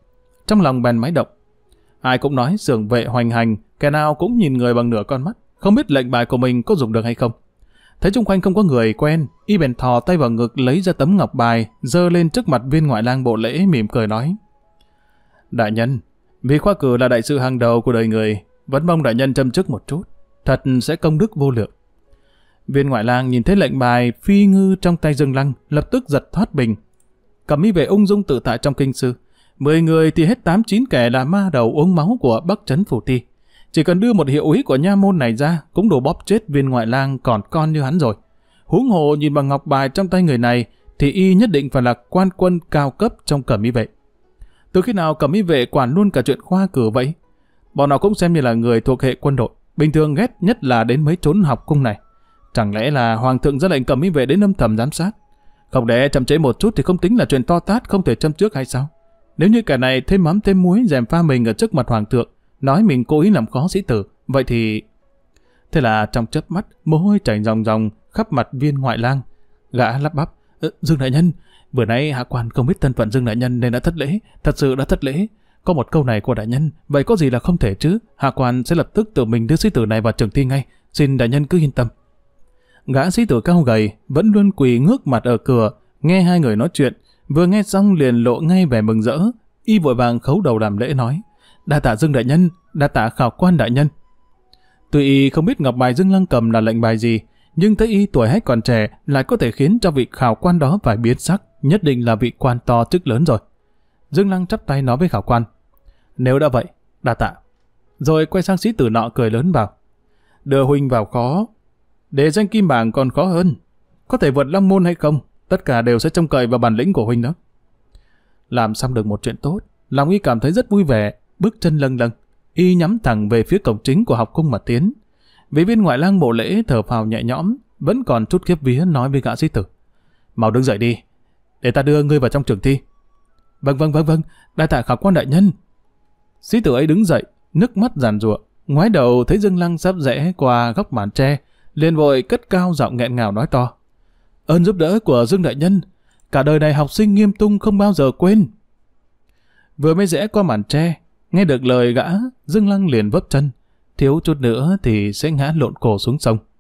Speaker 1: Trong lòng bèn máy động. Ai cũng nói sường vệ hoành hành, kẻ nào cũng nhìn người bằng nửa con mắt, không biết lệnh bài của mình có dùng được hay không. Thấy xung quanh không có người quen, y bèn thò tay vào ngực lấy ra tấm ngọc bài, dơ lên trước mặt viên ngoại lang bộ lễ mỉm cười nói. Đại nhân, vì khoa cử là đại sự hàng đầu của đời người, vẫn mong đại nhân châm chức một chút, thật sẽ công đức vô lượng. Viên ngoại lang nhìn thấy lệnh bài phi ngư trong tay Dương Lăng, lập tức giật thoát bình. Cầm y về ung dung tự tại trong kinh sư. Mười người thì hết tám chín kẻ là ma đầu uống máu của Bắc Trấn Phủ Ti. Chỉ cần đưa một hiệu ý của nha môn này ra cũng đủ bóp chết viên ngoại lang còn con như hắn rồi. Huống hồ nhìn bằng ngọc bài trong tay người này thì y nhất định phải là quan quân cao cấp trong cẩm y vệ. Từ khi nào cẩm y vệ quản luôn cả chuyện khoa cử vậy? Bọn họ cũng xem như là người thuộc hệ quân đội, bình thường ghét nhất là đến mấy trốn học cung này. Chẳng lẽ là hoàng thượng ra lệnh cẩm y vệ đến âm thầm giám sát? Không để chậm chế một chút thì không tính là chuyện to tát không thể châm trước hay sao? Nếu như cả này thêm mắm thêm muối dèm pha mình ở trước mặt hoàng thượng, nói mình cố ý làm khó sĩ tử, vậy thì... Thế là trong chớp mắt, mồ hôi chảy ròng ròng khắp mặt viên ngoại lang. Gã lắp bắp, ừ, Dương Đại Nhân, vừa nãy hạ quan không biết thân phận Dương Đại Nhân nên đã thất lễ, thật sự đã thất lễ. Có một câu này của Đại Nhân, vậy có gì là không thể chứ, hạ quan sẽ lập tức tự mình đưa sĩ tử này vào trường thi ngay, xin Đại Nhân cứ yên tâm. Gã sĩ tử cao gầy, vẫn luôn quỳ ngước mặt ở cửa, nghe hai người nói chuyện, vừa nghe xong liền lộ ngay vẻ mừng rỡ, y vội vàng khấu đầu làm lễ nói đa tạ Dương đại nhân, đa tạ khảo quan đại nhân. Tuy y không biết ngọc bài Dương Lăng cầm là lệnh bài gì, nhưng thấy y tuổi hết còn trẻ lại có thể khiến cho vị khảo quan đó phải biến sắc, nhất định là vị quan to chức lớn rồi. Dương Lăng chắp tay nói với khảo quan, nếu đã vậy, đa tạ. Rồi quay sang sĩ tử nọ cười lớn bảo, đưa huynh vào khó, để danh kim bảng còn khó hơn, có thể vượt lăng môn hay không, tất cả đều sẽ trông cậy vào bản lĩnh của huynh đó. Làm xong được một chuyện tốt, lòng y cảm thấy rất vui vẻ, bước chân lâng lâng, y nhắm thẳng về phía cổng chính của học cung mà tiến. Vì viên ngoại lang bộ lễ thở phào nhẹ nhõm, vẫn còn chút khiếp vía nói với gã sĩ tử. Mau đứng dậy đi, để ta đưa ngươi vào trong trường thi. Vâng vâng vâng vâng, đại tạ khảo quan đại nhân. Sĩ tử ấy đứng dậy, nước mắt giàn giụa, ngoái đầu thấy Dương Lăng sắp rẽ qua góc màn tre, liền vội cất cao giọng nghẹn ngào nói to. Ơn giúp đỡ của Dương đại nhân, cả đời này học sinh nghiêm tung không bao giờ quên. Vừa mới rẽ qua màn tre, Nghe được lời gã, Dương Lăng liền vấp chân, thiếu chút nữa thì sẽ ngã lộn cổ xuống sông.